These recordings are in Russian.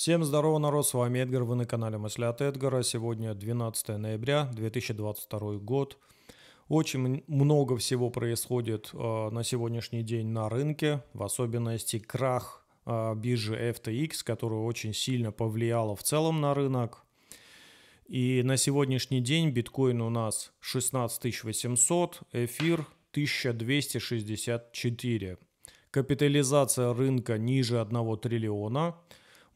Всем здорово, народ, с вами Эдгар, вы на канале Мысли от Эдгара. Сегодня 12 ноября 2022 год. Очень много всего происходит э, на сегодняшний день на рынке, в особенности крах э, биржи FTX, которая очень сильно повлияла в целом на рынок. И на сегодняшний день биткоин у нас 16800, эфир 1264. Капитализация рынка ниже 1 триллиона –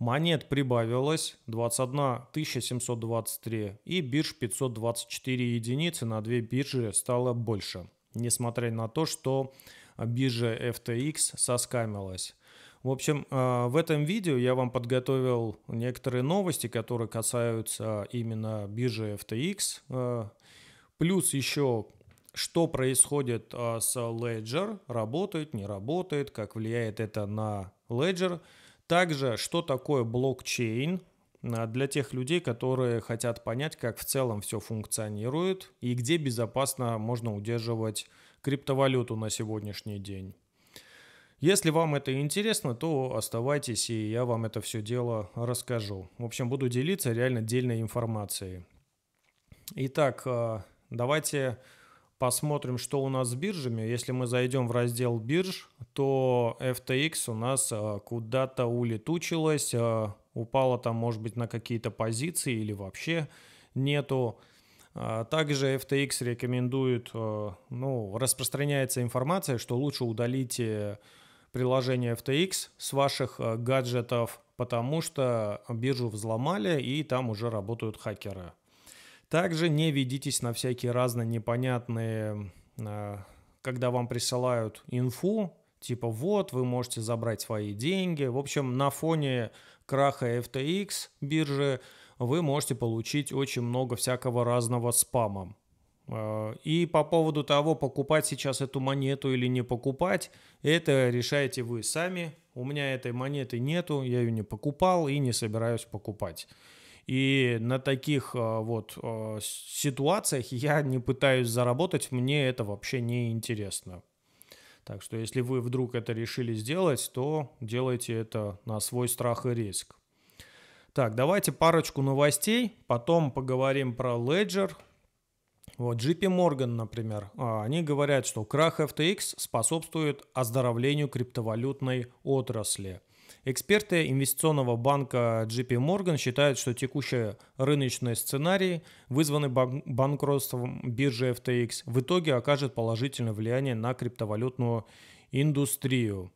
Монет прибавилось 21 723 и бирж 524 единицы на две биржи стало больше, несмотря на то, что биржа FTX соскамилась. В общем, э, в этом видео я вам подготовил некоторые новости, которые касаются именно биржи FTX. Э, плюс еще, что происходит э, с Ledger, работает, не работает, как влияет это на Ledger – также, что такое блокчейн, а, для тех людей, которые хотят понять, как в целом все функционирует и где безопасно можно удерживать криптовалюту на сегодняшний день. Если вам это интересно, то оставайтесь, и я вам это все дело расскажу. В общем, буду делиться реально дельной информацией. Итак, а, давайте Посмотрим, что у нас с биржами. Если мы зайдем в раздел бирж, то FTX у нас э, куда-то улетучилась, э, упала там, может быть, на какие-то позиции или вообще нету. Э, также FTX рекомендует, ну, распространяется информация, что лучше удалите приложение FTX с ваших гаджетов, потому что биржу взломали и там уже работают хакеры. Также не ведитесь на всякие разные непонятные, э, когда вам присылают инфу, типа вот, вы можете забрать свои деньги. В общем, на фоне краха FTX биржи вы можете получить очень много всякого разного спама. Э, и по поводу того, покупать сейчас эту монету или не покупать, это решаете вы сами. У меня этой монеты нету, я ее не покупал и не собираюсь покупать. И на таких а, вот а, ситуациях я не пытаюсь заработать, мне это вообще не интересно. Так что если вы вдруг это решили сделать, то делайте это на свой страх и риск. Так, давайте парочку новостей, потом поговорим про Ledger. Вот, JP Morgan, например, а, они говорят, что крах FTX способствует оздоровлению криптовалютной отрасли – Эксперты инвестиционного банка JP Morgan считают, что текущие рыночные сценарии, вызванные банкротством биржи FTX, в итоге окажут положительное влияние на криптовалютную индустрию.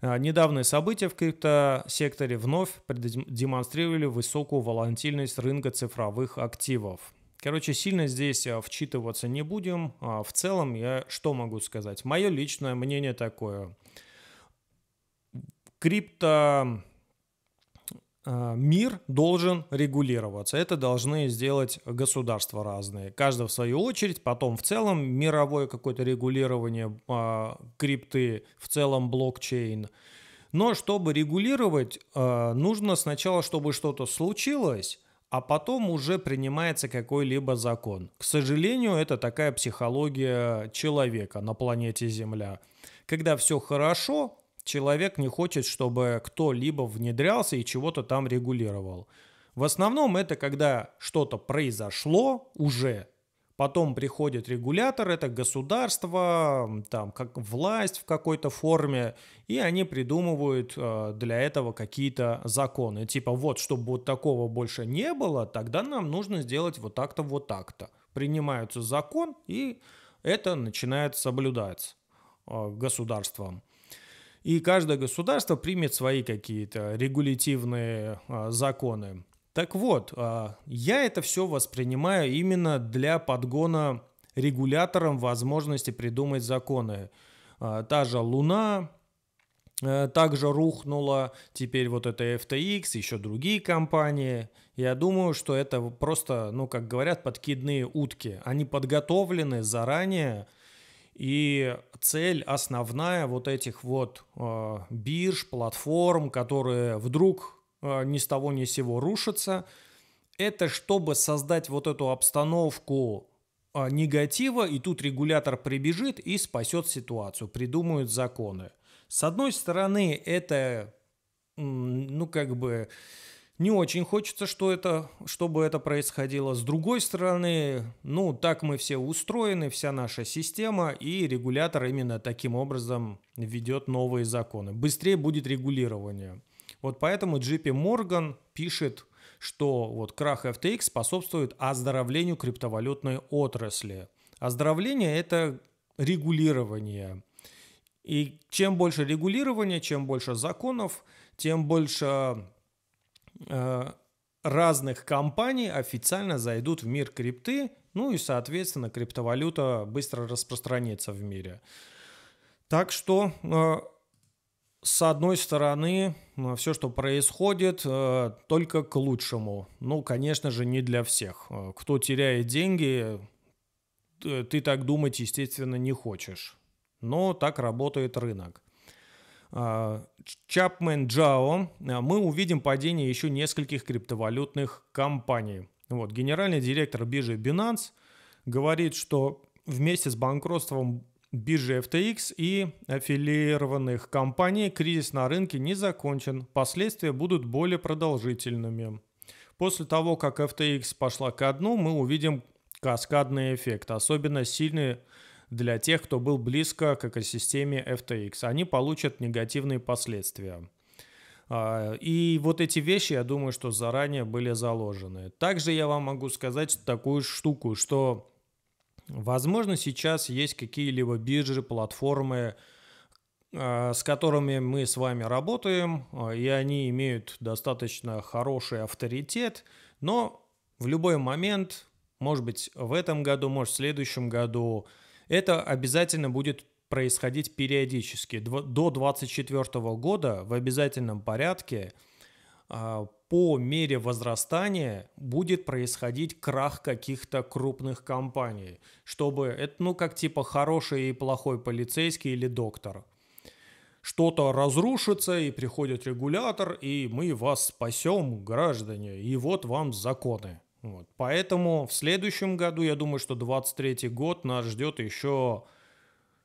А, недавние события в криптосекторе вновь продемонстрировали высокую волатильность рынка цифровых активов. Короче, сильно здесь а, вчитываться не будем. А, в целом, я что могу сказать? Мое личное мнение такое крипто а, мир должен регулироваться. Это должны сделать государства разные. Каждый в свою очередь. Потом в целом мировое какое-то регулирование а, крипты, в целом блокчейн. Но чтобы регулировать, а, нужно сначала, чтобы что-то случилось, а потом уже принимается какой-либо закон. К сожалению, это такая психология человека на планете Земля. Когда все хорошо, Человек не хочет, чтобы кто-либо внедрялся и чего-то там регулировал. В основном это когда что-то произошло уже, потом приходит регулятор, это государство, там, как власть в какой-то форме, и они придумывают э, для этого какие-то законы. Типа вот, чтобы вот такого больше не было, тогда нам нужно сделать вот так-то, вот так-то. Принимается закон, и это начинает соблюдаться э, государством. И каждое государство примет свои какие-то регулятивные а, законы. Так вот, а, я это все воспринимаю именно для подгона регуляторам возможности придумать законы. А, та же Луна э, также рухнула, теперь вот это FTX, еще другие компании. Я думаю, что это просто, ну, как говорят, подкидные утки. Они подготовлены заранее, и цель основная вот этих вот э, бирж, платформ, которые вдруг э, ни с того ни с сего рушатся, это чтобы создать вот эту обстановку э, негатива, и тут регулятор прибежит и спасет ситуацию, придумают законы. С одной стороны, это, ну как бы не очень хочется, что это, чтобы это происходило. С другой стороны, ну, так мы все устроены, вся наша система, и регулятор именно таким образом ведет новые законы. Быстрее будет регулирование. Вот поэтому Джипи Морган пишет, что вот крах FTX способствует оздоровлению криптовалютной отрасли. Оздоровление – это регулирование. И чем больше регулирования, чем больше законов, тем больше Э, разных компаний официально зайдут в мир крипты, ну и, соответственно, криптовалюта быстро распространится в мире. Так что, э, с одной стороны, э, все, что происходит, только к лучшему. Ну, конечно же, не для всех. Кто теряет деньги, ты так думать, естественно, не хочешь. Но так работает рынок. А, Чапмен Джао, а, мы увидим падение еще нескольких криптовалютных компаний. Вот, генеральный директор биржи Binance говорит, что вместе с банкротством биржи FTX и аффилированных компаний кризис на рынке не закончен. Последствия будут более продолжительными. После того, как FTX пошла ко дну, мы увидим каскадный эффект, особенно сильный для тех, кто был близко к экосистеме FTX. Они получат негативные последствия. А, и вот эти вещи, я думаю, что заранее были заложены. Также я вам могу сказать такую штуку, что, возможно, сейчас есть какие-либо биржи, платформы, а, с которыми мы с вами работаем, а, и они имеют достаточно хороший авторитет, но в любой момент, может быть, в этом году, может, в следующем году, это обязательно будет происходить периодически. До 2024 года в обязательном порядке а, по мере возрастания будет происходить крах каких-то крупных компаний, чтобы это, ну, как типа хороший и плохой полицейский или доктор. Что-то разрушится, и приходит регулятор, и мы вас спасем, граждане, и вот вам законы. Вот. Поэтому в следующем году, я думаю, что 23 год нас ждет еще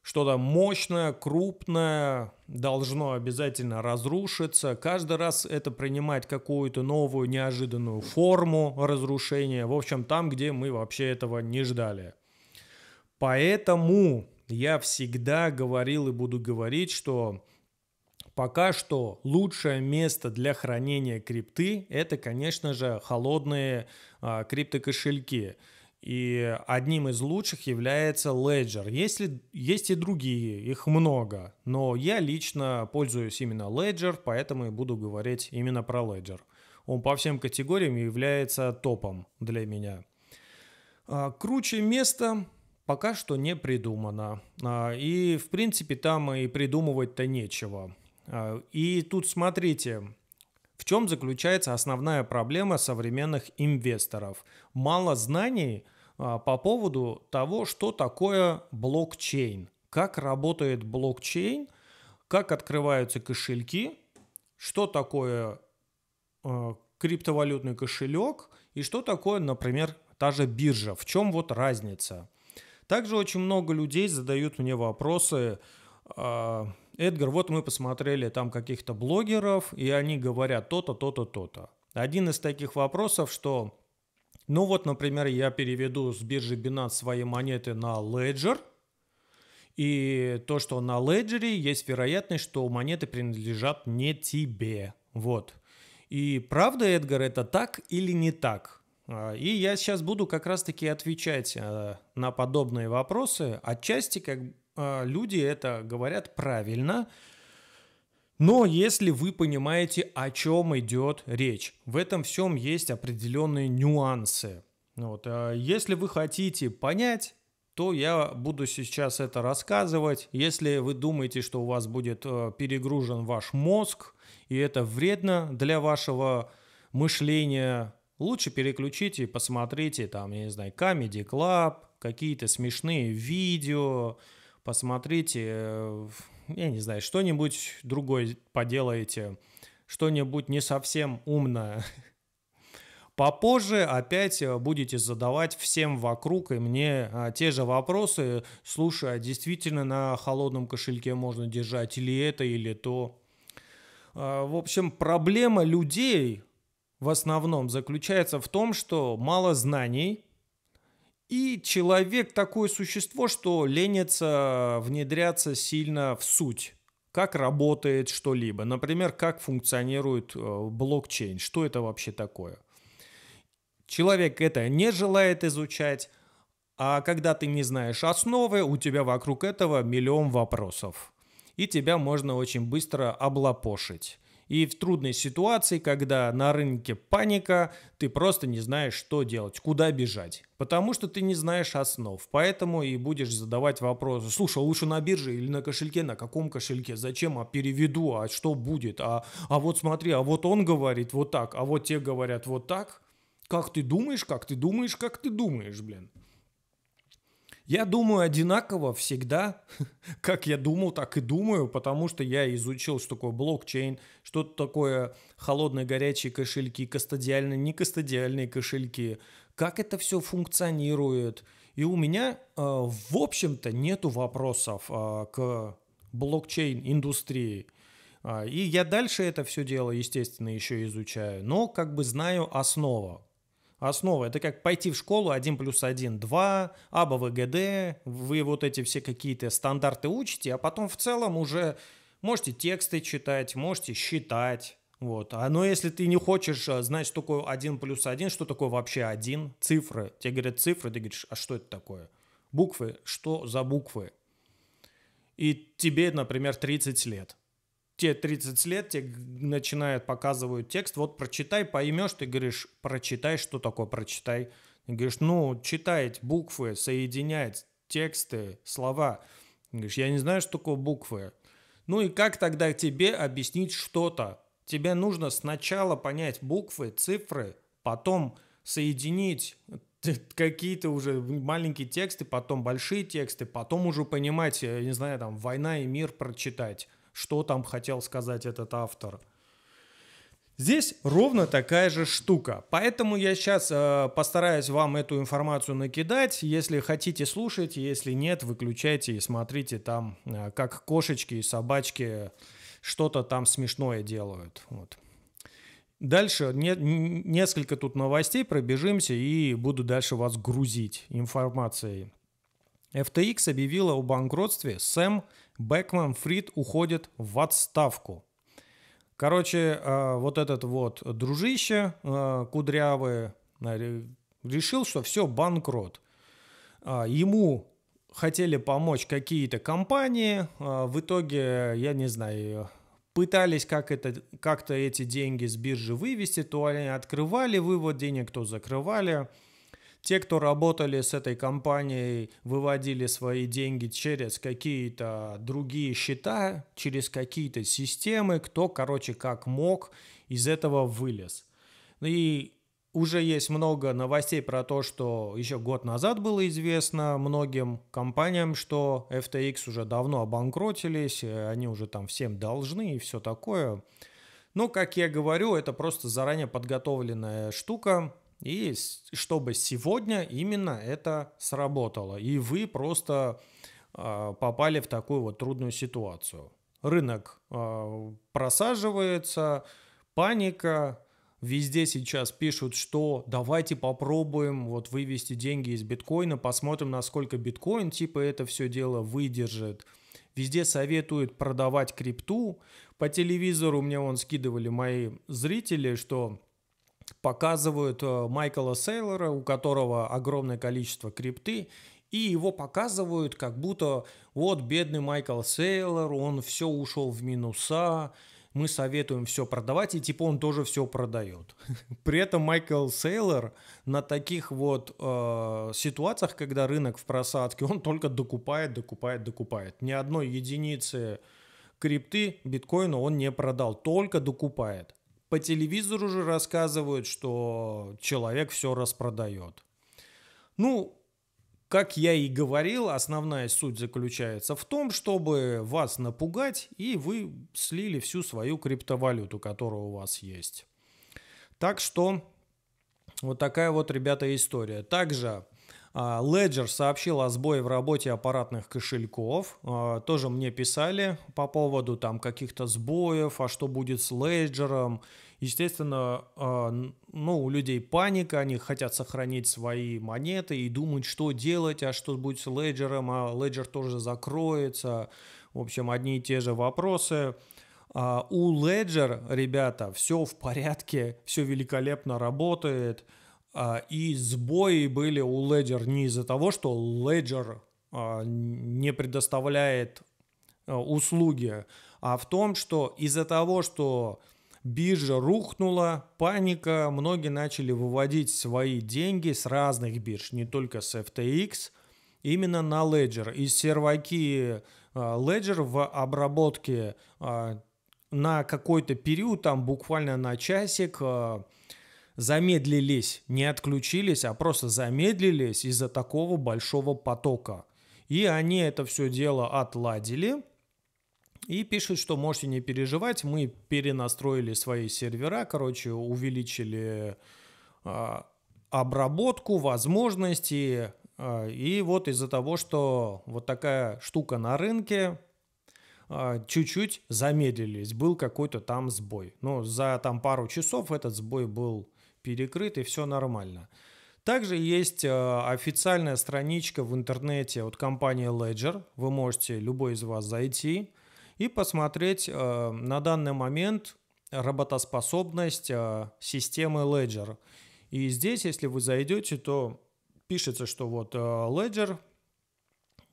что-то мощное, крупное, должно обязательно разрушиться. Каждый раз это принимает какую-то новую, неожиданную форму разрушения. В общем, там, где мы вообще этого не ждали. Поэтому я всегда говорил и буду говорить, что Пока что лучшее место для хранения крипты – это, конечно же, холодные а, криптокошельки. И одним из лучших является Ledger. Есть, ли, есть и другие, их много. Но я лично пользуюсь именно Ledger, поэтому и буду говорить именно про Ledger. Он по всем категориям является топом для меня. А, круче место пока что не придумано. А, и, в принципе, там и придумывать-то нечего. А, и тут смотрите, в чем заключается основная проблема современных инвесторов? Мало знаний а, по поводу того, что такое блокчейн, как работает блокчейн, как открываются кошельки, что такое а, криптовалютный кошелек и что такое, например, та же биржа. В чем вот разница? Также очень много людей задают мне вопросы, Эдгар, вот мы посмотрели там каких-то блогеров, и они говорят то-то, то-то, то-то. Один из таких вопросов, что, ну вот, например, я переведу с биржи Binance свои монеты на Ledger, и то, что на Ledger есть вероятность, что монеты принадлежат не тебе. Вот. И правда, Эдгар, это так или не так? А, и я сейчас буду как раз-таки отвечать э, на подобные вопросы, отчасти как а, люди это говорят правильно, но если вы понимаете, о чем идет речь, в этом всем есть определенные нюансы. Вот. А, если вы хотите понять, то я буду сейчас это рассказывать. Если вы думаете, что у вас будет э, перегружен ваш мозг, и это вредно для вашего мышления, лучше переключите и посмотрите там, я не знаю, Comedy Club, какие-то смешные видео, посмотрите, э, я не знаю, что-нибудь другое поделаете, что-нибудь не совсем умное. Попозже опять э, будете задавать всем вокруг и мне а, те же вопросы, слушая, а действительно на холодном кошельке можно держать или это, или то. А, в общем, проблема людей в основном заключается в том, что мало знаний – и человек такое существо, что ленится э, внедряться сильно в суть как работает что-либо. Например, как функционирует э, блокчейн, что это вообще такое. Человек это не желает изучать, а когда ты не знаешь основы, у тебя вокруг этого миллион вопросов. И тебя можно очень быстро облапошить. И в трудной ситуации, когда на рынке паника, ты просто не знаешь, что делать, куда бежать. Потому что ты не знаешь основ. Поэтому и будешь задавать вопросы. Слушай, а лучше на бирже или на кошельке? На каком кошельке? Зачем? А переведу? А что будет? А, а вот смотри, а вот он говорит вот так, а вот те говорят вот так. Как ты думаешь, как ты думаешь, как ты думаешь, блин. Я думаю одинаково всегда, как я думал, так и думаю, потому что я изучил, что такое блокчейн, что такое холодные, горячие кошельки, кастодиальные, не кастодиальные кошельки, как это все функционирует. И у меня, э, в общем-то, нету вопросов э, к блокчейн-индустрии. А, и я дальше это все дело, естественно, еще изучаю, но как бы знаю основу основа. Это как пойти в школу 1 плюс 1, 2, АБВГД, вы вот эти все какие-то стандарты учите, а потом в целом уже можете тексты читать, можете считать. Вот. А но если ты не хочешь а, знать, что такое 1 плюс 1, что такое вообще 1, цифры, тебе говорят цифры, ты говоришь, а что это такое? Буквы, что за буквы? И тебе, например, 30 лет – те 30 лет тебе начинают показывают текст, вот прочитай, поймешь, ты говоришь, прочитай, что такое прочитай. Ты говоришь, ну, читать буквы, соединять тексты, слова. Ты говоришь, я не знаю, что такое буквы. Ну и как тогда тебе объяснить что-то? Тебе нужно сначала понять буквы, цифры, потом соединить э, какие-то уже маленькие тексты, потом большие тексты, потом уже понимать, э, я не знаю, там, «Война и мир» прочитать что там хотел сказать этот автор. Здесь ровно такая же штука. Поэтому я сейчас э, постараюсь вам эту информацию накидать. Если хотите, слушать, Если нет, выключайте и смотрите там, э, как кошечки и собачки что-то там смешное делают. Вот. Дальше не, несколько тут новостей, пробежимся и буду дальше вас грузить информацией. FTX объявила о банкротстве Сэм Бекман Фрид уходит в отставку. Короче, э, вот этот вот дружище э, кудрявый э, решил, что все, банкрот. Ему хотели помочь какие-то компании, в итоге, я не знаю, пытались как это, как-то эти деньги с биржи вывести, то они открывали вывод денег, то закрывали – те, кто работали с этой компанией, выводили свои деньги через какие-то другие счета, через какие-то системы, кто, короче, как мог, из этого вылез. И уже есть много новостей про то, что еще год назад было известно многим компаниям, что FTX уже давно обанкротились, они уже там всем должны и все такое. Но, как я говорю, это просто заранее подготовленная штука, и чтобы сегодня именно это сработало. И вы просто а, попали в такую вот трудную ситуацию. Рынок а, просаживается, паника, Везде сейчас пишут, что давайте попробуем вот вывести деньги из биткоина, посмотрим, насколько биткоин типа это все дело выдержит. Везде советуют продавать крипту. По телевизору мне вон скидывали мои зрители, что показывают э, Майкла Сейлора, у которого огромное количество крипты, и его показывают как будто вот бедный Майкл Сейлор, он все ушел в минуса, мы советуем все продавать, и типа он тоже все продает. При этом Майкл Сейлор на таких вот э, ситуациях, когда рынок в просадке, он только докупает, докупает, докупает. Ни одной единицы крипты, биткоина он не продал, только докупает. По телевизору же рассказывают, что человек все распродает. Ну, как я и говорил, основная суть заключается в том, чтобы вас напугать, и вы слили всю свою криптовалюту, которая у вас есть. Так что вот такая вот, ребята, история. Также а, Ledger сообщил о сбое в работе аппаратных кошельков. А, тоже мне писали по поводу там каких-то сбоев, а что будет с Ledger. Естественно, а, ну, у людей паника, они хотят сохранить свои монеты и думают, что делать, а что будет с Ledger, а Ledger тоже закроется. В общем, одни и те же вопросы. У Ledger, ребята, все в порядке, все великолепно работает – а, и сбои были у Ledger не из-за того, что Ledger а, не предоставляет а, услуги, а в том, что из-за того, что биржа рухнула, паника, многие начали выводить свои деньги с разных бирж, не только с FTX, именно на Ledger. И серваки Ledger в обработке на какой-то период, там буквально на часик, замедлились, не отключились, а просто замедлились из-за такого большого потока. И они это все дело отладили и пишут, что можете не переживать, мы перенастроили свои сервера, короче, увеличили э, обработку, возможности, э, и вот из-за того, что вот такая штука на рынке, а, чуть-чуть замедлились, был какой-то там сбой. Но за там пару часов этот сбой был перекрыт, и все нормально. Также есть э, официальная страничка в интернете от компании Ledger. Вы можете, любой из вас, зайти и посмотреть э, на данный момент работоспособность э, системы Ledger. И здесь, если вы зайдете, то пишется, что вот Ledger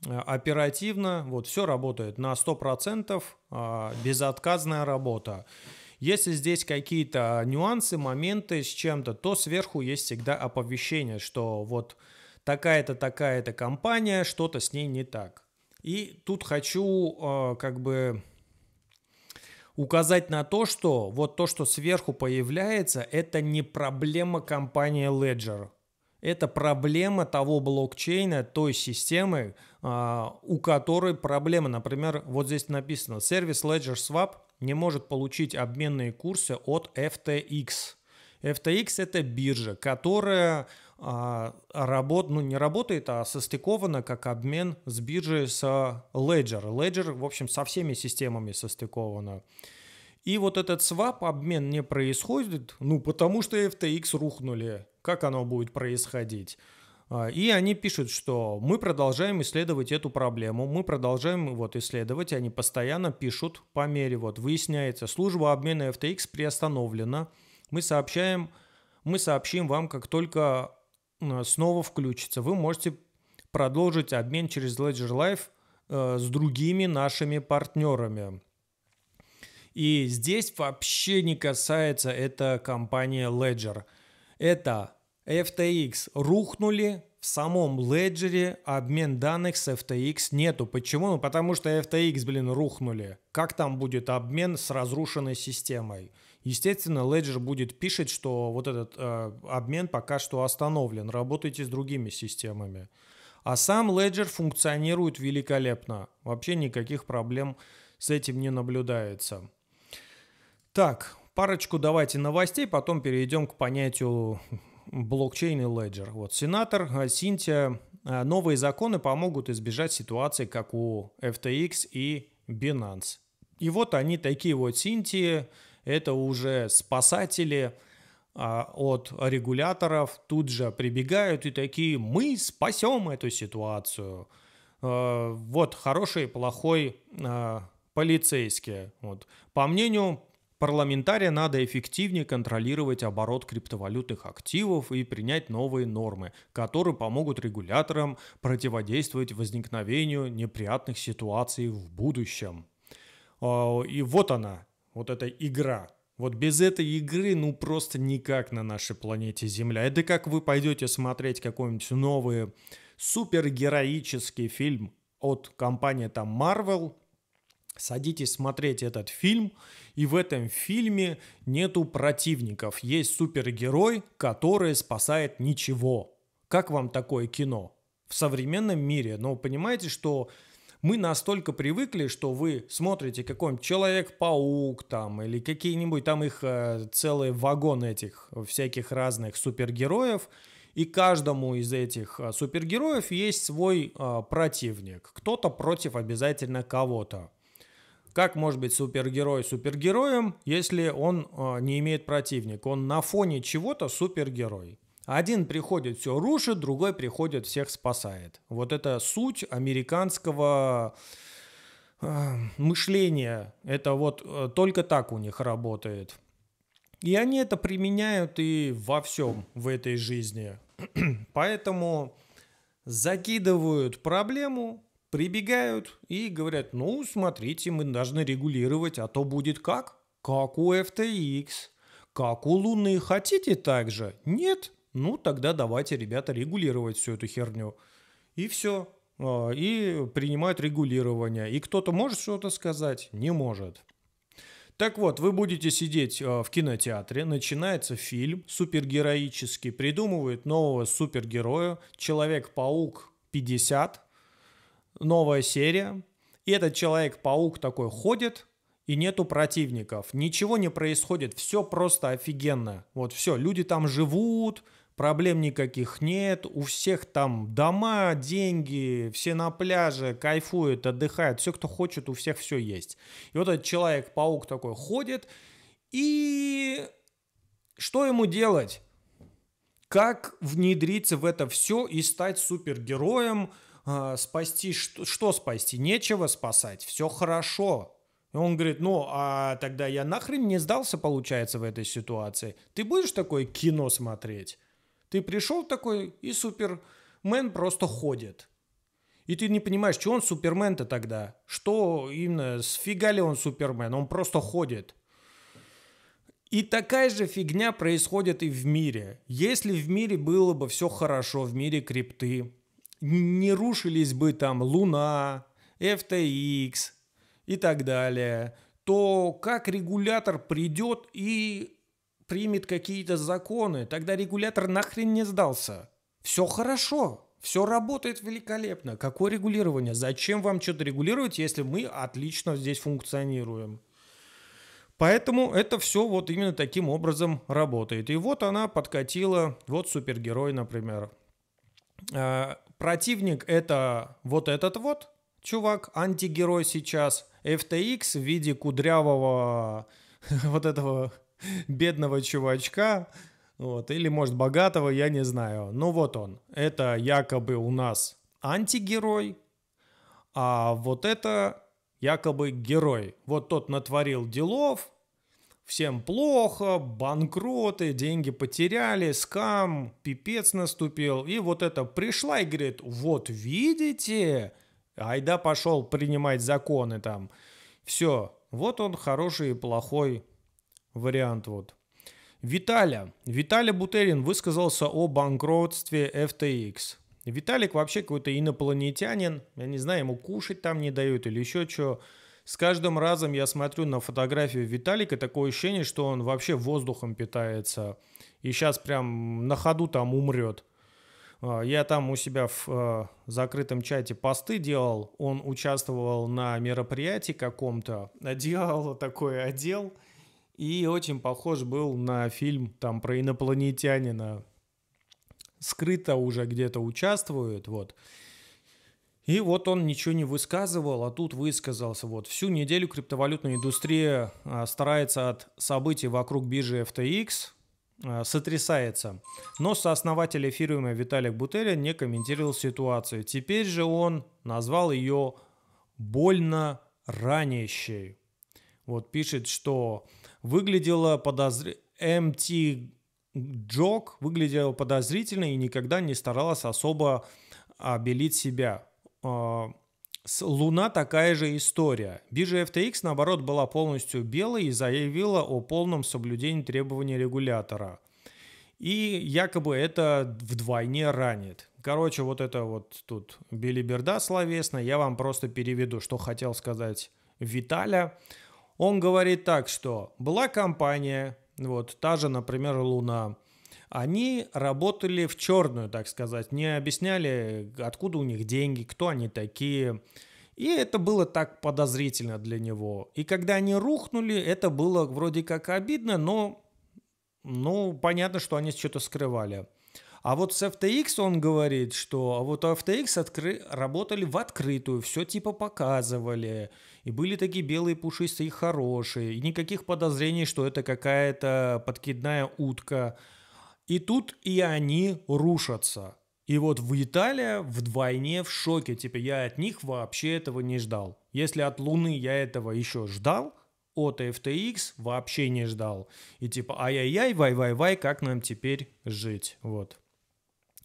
оперативно, вот все работает на 100%, а, безотказная работа. Если здесь какие-то нюансы, моменты с чем-то, то сверху есть всегда оповещение, что вот такая-то, такая-то компания, что-то с ней не так. И тут хочу э, как бы указать на то, что вот то, что сверху появляется, это не проблема компании Ledger. Это проблема того блокчейна, той системы, э, у которой проблема. Например, вот здесь написано сервис Ledger Swap – не может получить обменные курсы от FTX. FTX это биржа, которая а, работ, ну, не работает, а состыкована как обмен с биржей с а, Ledger. Ledger, в общем, со всеми системами состыкована. И вот этот свап, обмен не происходит, ну, потому что FTX рухнули. Как оно будет происходить? А, и они пишут, что мы продолжаем исследовать эту проблему, мы продолжаем вот исследовать, они постоянно пишут по мере, вот выясняется, служба обмена FTX приостановлена, мы сообщаем, мы сообщим вам, как только снова включится, вы можете продолжить обмен через Ledger Live э, с другими нашими партнерами. И здесь вообще не касается эта компания Ledger. Это FTX рухнули, в самом леджере а обмен данных с FTX нету. Почему? Ну, потому что FTX, блин, рухнули. Как там будет обмен с разрушенной системой? Естественно, ledger будет пишет, что вот этот э, обмен пока что остановлен. Работайте с другими системами. А сам ledger функционирует великолепно. Вообще никаких проблем с этим не наблюдается. Так, парочку давайте новостей, потом перейдем к понятию блокчейн и леджер. Вот сенатор э, Синтия, э, новые законы помогут избежать ситуации, как у FTX и Binance. И вот они такие вот Синтии, это уже спасатели э, от регуляторов, тут же прибегают и такие, мы спасем эту ситуацию. Вот хороший и плохой полицейские. Вот. По мнению Парламентария надо эффективнее контролировать оборот криптовалютных активов и принять новые нормы, которые помогут регуляторам противодействовать возникновению неприятных ситуаций в будущем. А, и вот она, вот эта игра. Вот без этой игры ну просто никак на нашей планете Земля. Это как вы пойдете смотреть какой-нибудь новый супергероический фильм от компании там Marvel – Садитесь смотреть этот фильм, и в этом фильме нету противников. Есть супергерой, который спасает ничего. Как вам такое кино? В современном мире, но ну, понимаете, что мы настолько привыкли, что вы смотрите какой-нибудь Человек-паук там или какие-нибудь там их э, целый вагон этих всяких разных супергероев, и каждому из этих э, супергероев есть свой э, противник. Кто-то против обязательно кого-то. Как может быть супергерой супергероем, если он э, не имеет противника? Он на фоне чего-то супергерой. Один приходит, все рушит, другой приходит, всех спасает. Вот это суть американского э, мышления. Это вот э, только так у них работает. И они это применяют и во всем в этой жизни. Поэтому закидывают проблему прибегают и говорят, ну, смотрите, мы должны регулировать, а то будет как? Как у FTX. Как у Луны хотите так же? Нет? Ну, тогда давайте, ребята, регулировать всю эту херню. И все. А, и принимают регулирование. И кто-то может что-то сказать? Не может. Так вот, вы будете сидеть а, в кинотеатре, начинается фильм супергероический, придумывают нового супергероя, Человек-паук 50, новая серия, и этот Человек-паук такой ходит, и нету противников. Ничего не происходит, все просто офигенно. Вот все, люди там живут, проблем никаких нет, у всех там дома, деньги, все на пляже, кайфуют, отдыхают, все, кто хочет, у всех все есть. И вот этот Человек-паук такой ходит, и что ему делать? Как внедриться в это все и стать супергероем – а, спасти, что, что спасти? Нечего спасать, все хорошо. И он говорит, ну, а тогда я нахрен не сдался, получается, в этой ситуации. Ты будешь такое кино смотреть? Ты пришел такой, и Супермен просто ходит. И ты не понимаешь, что он Супермен-то тогда? Что именно, сфига ли он Супермен? Он просто ходит. И такая же фигня происходит и в мире. Если в мире было бы все хорошо, в мире крипты, не рушились бы там Луна, FTX и так далее, то как регулятор придет и примет какие-то законы, тогда регулятор нахрен не сдался. Все хорошо, все работает великолепно. Какое регулирование? Зачем вам что-то регулировать, если мы отлично здесь функционируем? Поэтому это все вот именно таким образом работает. И вот она подкатила, вот супергерой, например. А, Противник это вот этот вот чувак, антигерой сейчас, FTX в виде кудрявого вот этого бедного чувачка, вот, или, может, богатого, я не знаю. Ну вот он, это якобы у нас антигерой, а вот это якобы герой. Вот тот натворил делов, Всем плохо, банкроты, деньги потеряли, скам, пипец наступил. И вот это пришла и говорит, вот видите, Айда пошел принимать законы там. Все, вот он хороший и плохой вариант вот. Виталя. Виталий Бутерин высказался о банкротстве FTX. Виталик вообще какой-то инопланетянин. Я не знаю, ему кушать там не дают или еще что. С каждым разом я смотрю на фотографию Виталика, такое ощущение, что он вообще воздухом питается. И сейчас прям на ходу там умрет. А, я там у себя в э, закрытом чате посты делал. Он участвовал на мероприятии каком-то. Делал такой отдел. И очень похож был на фильм там про инопланетянина. Скрыто уже где-то участвует. Вот. И вот он ничего не высказывал, а тут высказался. Вот всю неделю криптовалютная индустрия а, старается от событий вокруг биржи FTX а, сотрясается. Но сооснователь эфириума Виталик Бутерин не комментировал ситуацию. Теперь же он назвал ее больно ранящей. Вот пишет, что выглядело подозр... MT Джок выглядела подозрительно и никогда не старалась особо обелить себя. А, с Луна такая же история. Биржа FTX, наоборот, была полностью белой и заявила о полном соблюдении требований регулятора. И якобы это вдвойне ранит. Короче, вот это вот тут билиберда словесно. Я вам просто переведу, что хотел сказать Виталя. Он говорит так, что была компания, вот та же, например, Луна, они работали в черную, так сказать. не объясняли, откуда у них деньги, кто они такие. И это было так подозрительно для него. И когда они рухнули, это было вроде как обидно, но ну, понятно, что они что-то скрывали. А вот с FTX он говорит, что а вот у FTX откры... работали в открытую, все типа показывали. И были такие белые пушистые и хорошие. И никаких подозрений, что это какая-то подкидная утка. И тут и они рушатся. И вот в Италия вдвойне в шоке. Типа я от них вообще этого не ждал. Если от Луны я этого еще ждал, от FTX вообще не ждал. И типа ай-яй-яй, вай-вай-вай, как нам теперь жить? Вот.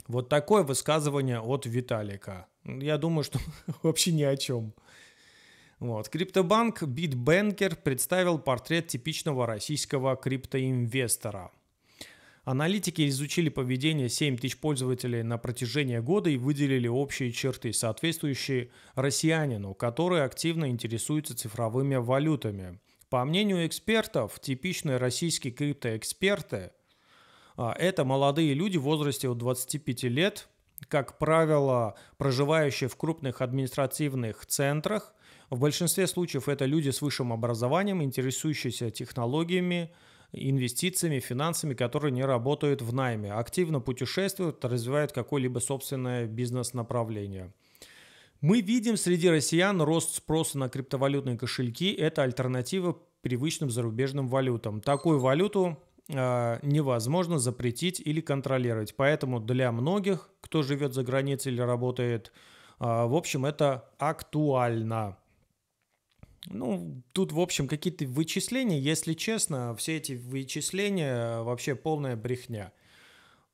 Вот такое высказывание от Виталика. Я думаю, что вообще ни о чем. Вот. Криптобанк Bitbanker представил портрет типичного российского криптоинвестора – Аналитики изучили поведение 7000 пользователей на протяжении года и выделили общие черты, соответствующие россиянину, который активно интересуется цифровыми валютами. По мнению экспертов, типичные российские криптоэксперты а, – это молодые люди в возрасте от 25 лет, как правило, проживающие в крупных административных центрах. В большинстве случаев это люди с высшим образованием, интересующиеся технологиями, инвестициями, финансами, которые не работают в найме, активно путешествуют, развивают какое-либо собственное бизнес-направление. Мы видим среди россиян рост спроса на криптовалютные кошельки. Это альтернатива привычным зарубежным валютам. Такую валюту э, невозможно запретить или контролировать. Поэтому для многих, кто живет за границей или работает, э, в общем, это актуально. Ну, тут, в общем, какие-то вычисления, если честно, все эти вычисления вообще полная брехня.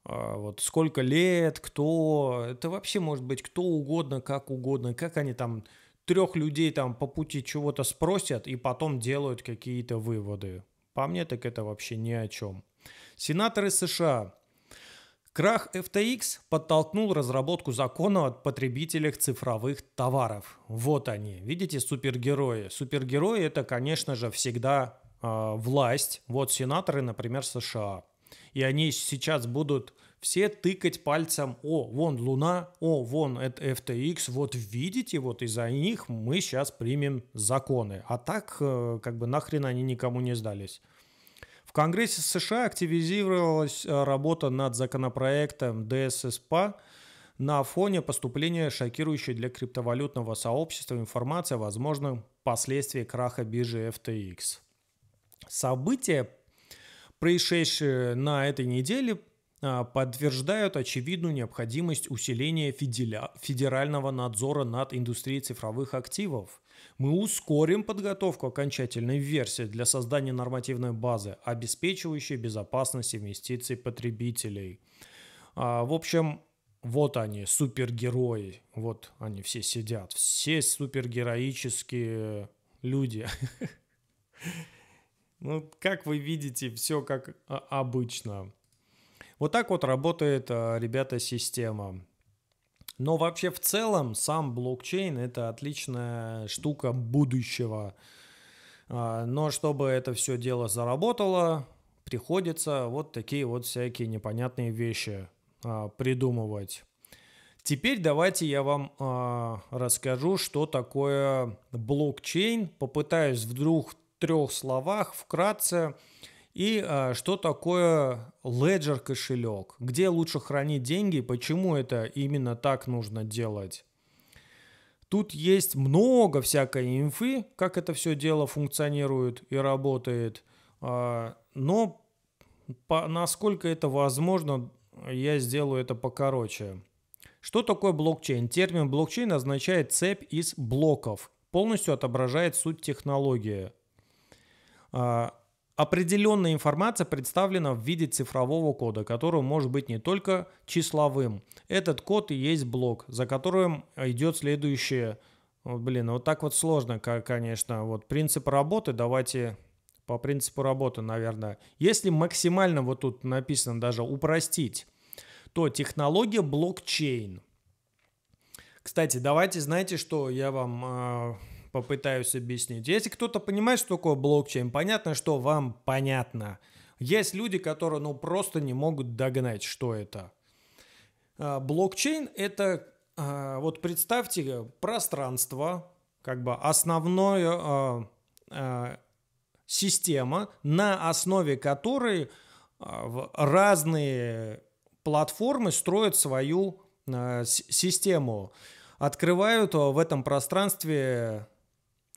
А, вот сколько лет, кто, это вообще может быть кто угодно, как угодно, как они там трех людей там по пути чего-то спросят и потом делают какие-то выводы. По мне так это вообще ни о чем. Сенаторы США Крах FTX подтолкнул разработку закона о потребителях цифровых товаров. Вот они, видите, супергерои. Супергерои это, конечно же, всегда э, власть. Вот сенаторы, например, США. И они сейчас будут все тыкать пальцем, о, вон Луна, о, вон это FTX, вот видите, вот из-за них мы сейчас примем законы. А так, э, как бы нахрен они никому не сдались. Конгрессе США активизировалась э, работа над законопроектом ДССПА на фоне поступления шокирующей для криптовалютного сообщества информации о возможном последствии краха биржи FTX. События, происшедшие на этой неделе, а, подтверждают очевидную необходимость усиления феделя, федерального надзора над индустрией цифровых активов. Мы ускорим подготовку окончательной версии для создания нормативной базы, обеспечивающей безопасность инвестиций потребителей. А, в общем, вот они, супергерои. Вот они все сидят. Все супергероические люди. Ну, как вы видите, все как а, обычно. Вот так вот работает, а, ребята, система. Но вообще в целом сам блокчейн это отличная штука будущего. А, но чтобы это все дело заработало, приходится вот такие вот всякие непонятные вещи а, придумывать. Теперь давайте я вам расскажу, что такое блокчейн. Попытаюсь вдруг в трех словах вкратце и а, что такое Ledger кошелек? Где лучше хранить деньги? Почему это именно так нужно делать? Тут есть много всякой инфы, как это все дело функционирует и работает. А, но по, насколько это возможно, я сделаю это покороче. Что такое блокчейн? Термин блокчейн означает цепь из блоков. Полностью отображает суть технологии. А, Определенная информация представлена в виде цифрового кода, который может быть не только числовым. Этот код и есть блок, за которым идет следующее. блин, вот так вот сложно, конечно. Вот принцип работы, давайте по принципу работы, наверное. Если максимально, вот тут написано даже упростить, то технология блокчейн. Кстати, давайте, знаете, что я вам а, попытаюсь объяснить. Если кто-то понимает, что такое блокчейн, понятно, что вам понятно. Есть люди, которые ну просто не могут догнать, что это. А, блокчейн это а, вот представьте пространство, как бы основная а, система, на основе которой разные платформы строят свою систему, открывают в этом пространстве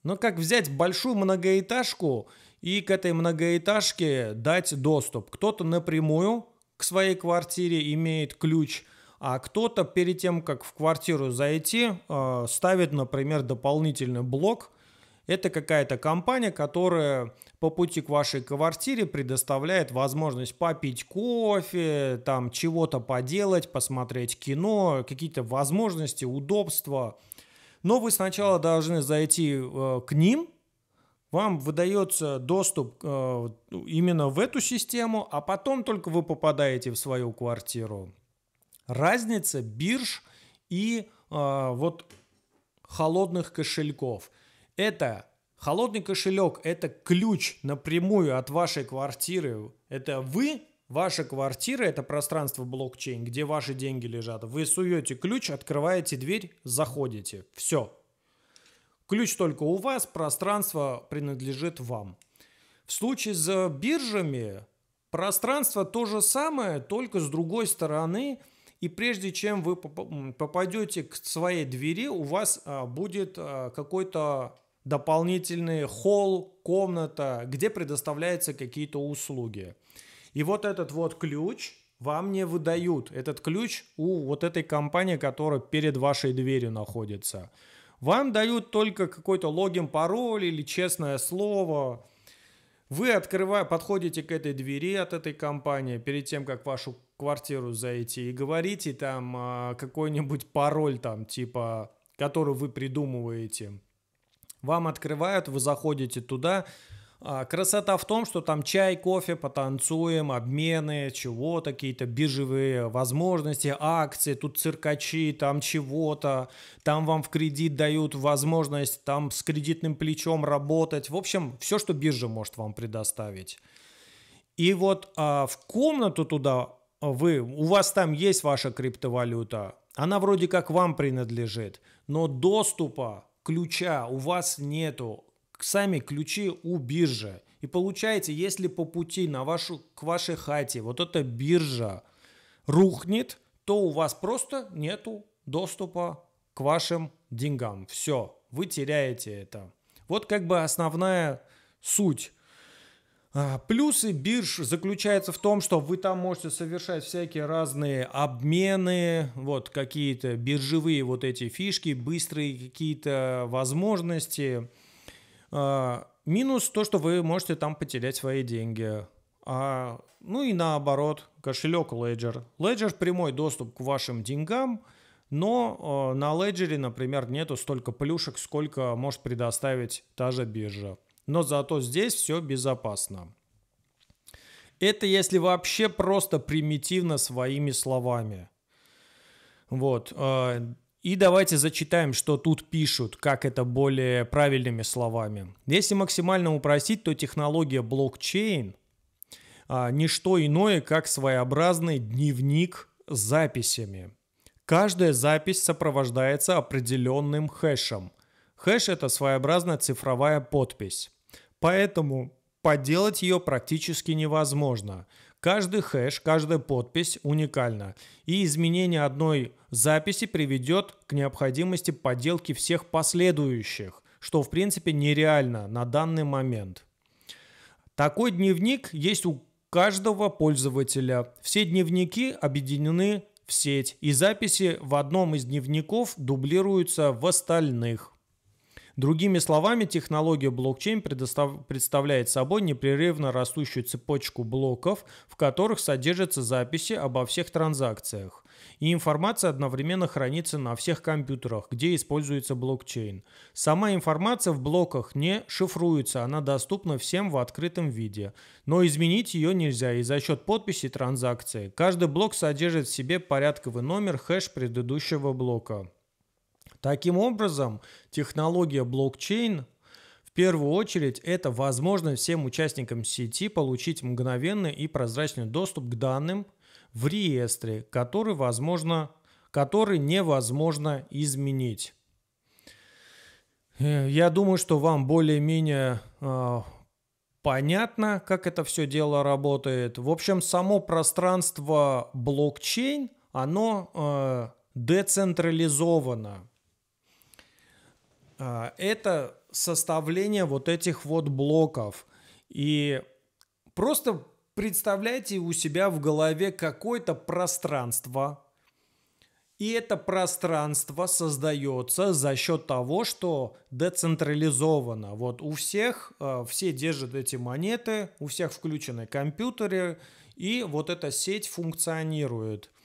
но как взять большую многоэтажку и к этой многоэтажке дать доступ? Кто-то напрямую к своей квартире имеет ключ, а кто-то перед тем, как в квартиру зайти, э, ставит, например, дополнительный блок. Это какая-то компания, которая по пути к вашей квартире предоставляет возможность попить кофе, там чего-то поделать, посмотреть кино, какие-то возможности, удобства. Но вы сначала должны зайти э, к ним, вам выдается доступ э, именно в эту систему, а потом только вы попадаете в свою квартиру. Разница бирж и э, вот холодных кошельков. Это холодный кошелек, это ключ напрямую от вашей квартиры. Это вы Ваша квартира – это пространство блокчейн, где ваши деньги лежат. Вы суете ключ, открываете дверь, заходите. Все. Ключ только у вас, пространство принадлежит вам. В случае с биржами пространство то же самое, только с другой стороны. И прежде чем вы попадете к своей двери, у вас а, будет а, какой-то дополнительный холл, комната, где предоставляются какие-то услуги. И вот этот вот ключ вам не выдают. Этот ключ у вот этой компании, которая перед вашей дверью находится. Вам дают только какой-то логин, пароль или честное слово. Вы открывая, подходите к этой двери от этой компании перед тем, как в вашу квартиру зайти и говорите там э, какой-нибудь пароль там типа, который вы придумываете. Вам открывают, вы заходите туда, а, красота в том, что там чай, кофе, потанцуем, обмены, чего какие-то биржевые возможности, акции, тут циркачи, там чего-то, там вам в кредит дают возможность там с кредитным плечом работать. В общем, все, что биржа может вам предоставить. И вот а, в комнату туда а, вы, у вас там есть ваша криптовалюта, она вроде как вам принадлежит, но доступа ключа у вас нету, сами ключи у биржи. И получаете, если по пути на вашу, к вашей хате вот эта биржа рухнет, то у вас просто нету доступа к вашим деньгам. Все, вы теряете это. Вот как бы основная суть. А, плюсы бирж заключаются в том, что вы там можете совершать всякие разные обмены, вот какие-то биржевые вот эти фишки, быстрые какие-то возможности. А, минус то, что вы можете там потерять свои деньги. А, ну и наоборот, кошелек Ledger. Ledger прямой доступ к вашим деньгам, но э, на Ledger, например, нету столько плюшек, сколько может предоставить та же биржа. Но зато здесь все безопасно. Это если вообще просто примитивно своими словами. Вот. Э, и давайте зачитаем, что тут пишут, как это более правильными словами. Если максимально упростить, то технология блокчейн а, не что иное, как своеобразный дневник с записями. Каждая запись сопровождается определенным хэшем. Хэш – это своеобразная цифровая подпись. Поэтому подделать ее практически невозможно – Каждый хэш, каждая подпись уникальна, и изменение одной записи приведет к необходимости подделки всех последующих, что в принципе нереально на данный момент. Такой дневник есть у каждого пользователя. Все дневники объединены в сеть, и записи в одном из дневников дублируются в остальных. Другими словами, технология блокчейн представляет собой непрерывно растущую цепочку блоков, в которых содержатся записи обо всех транзакциях. И информация одновременно хранится на всех компьютерах, где используется блокчейн. Сама информация в блоках не шифруется, она доступна всем в открытом виде. Но изменить ее нельзя и за счет подписи транзакции. Каждый блок содержит в себе порядковый номер хэш предыдущего блока. Таким образом, технология блокчейн в первую очередь это возможность всем участникам сети получить мгновенный и прозрачный доступ к данным в реестре, который, возможно, который невозможно изменить. Э, я думаю, что вам более-менее а, понятно, как это все дело работает. В общем, само пространство блокчейн, оно э, децентрализовано. А, это составление вот этих вот блоков. И просто представляйте у себя в голове какое-то пространство. И это пространство создается за счет того, что децентрализовано. Вот у всех, а, все держат эти монеты, у всех включены компьютеры, и вот эта сеть функционирует –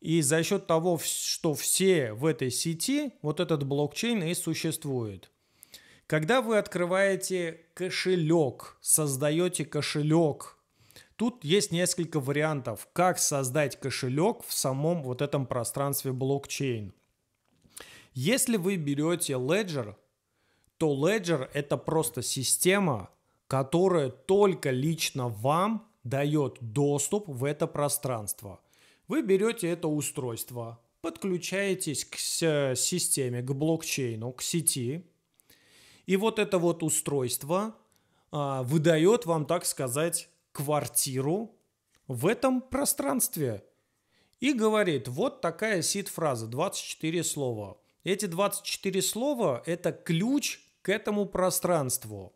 и за счет того, что все в этой сети, вот этот блокчейн и существует. Когда вы открываете кошелек, создаете кошелек, тут есть несколько вариантов, как создать кошелек в самом вот этом пространстве блокчейн. Если вы берете Ledger, то Ledger это просто система, которая только лично вам дает доступ в это пространство – вы берете это устройство, подключаетесь к системе, к блокчейну, к сети, и вот это вот устройство а, выдает вам, так сказать, квартиру в этом пространстве и говорит, вот такая сид-фраза, 24 слова. Эти 24 слова – это ключ к этому пространству.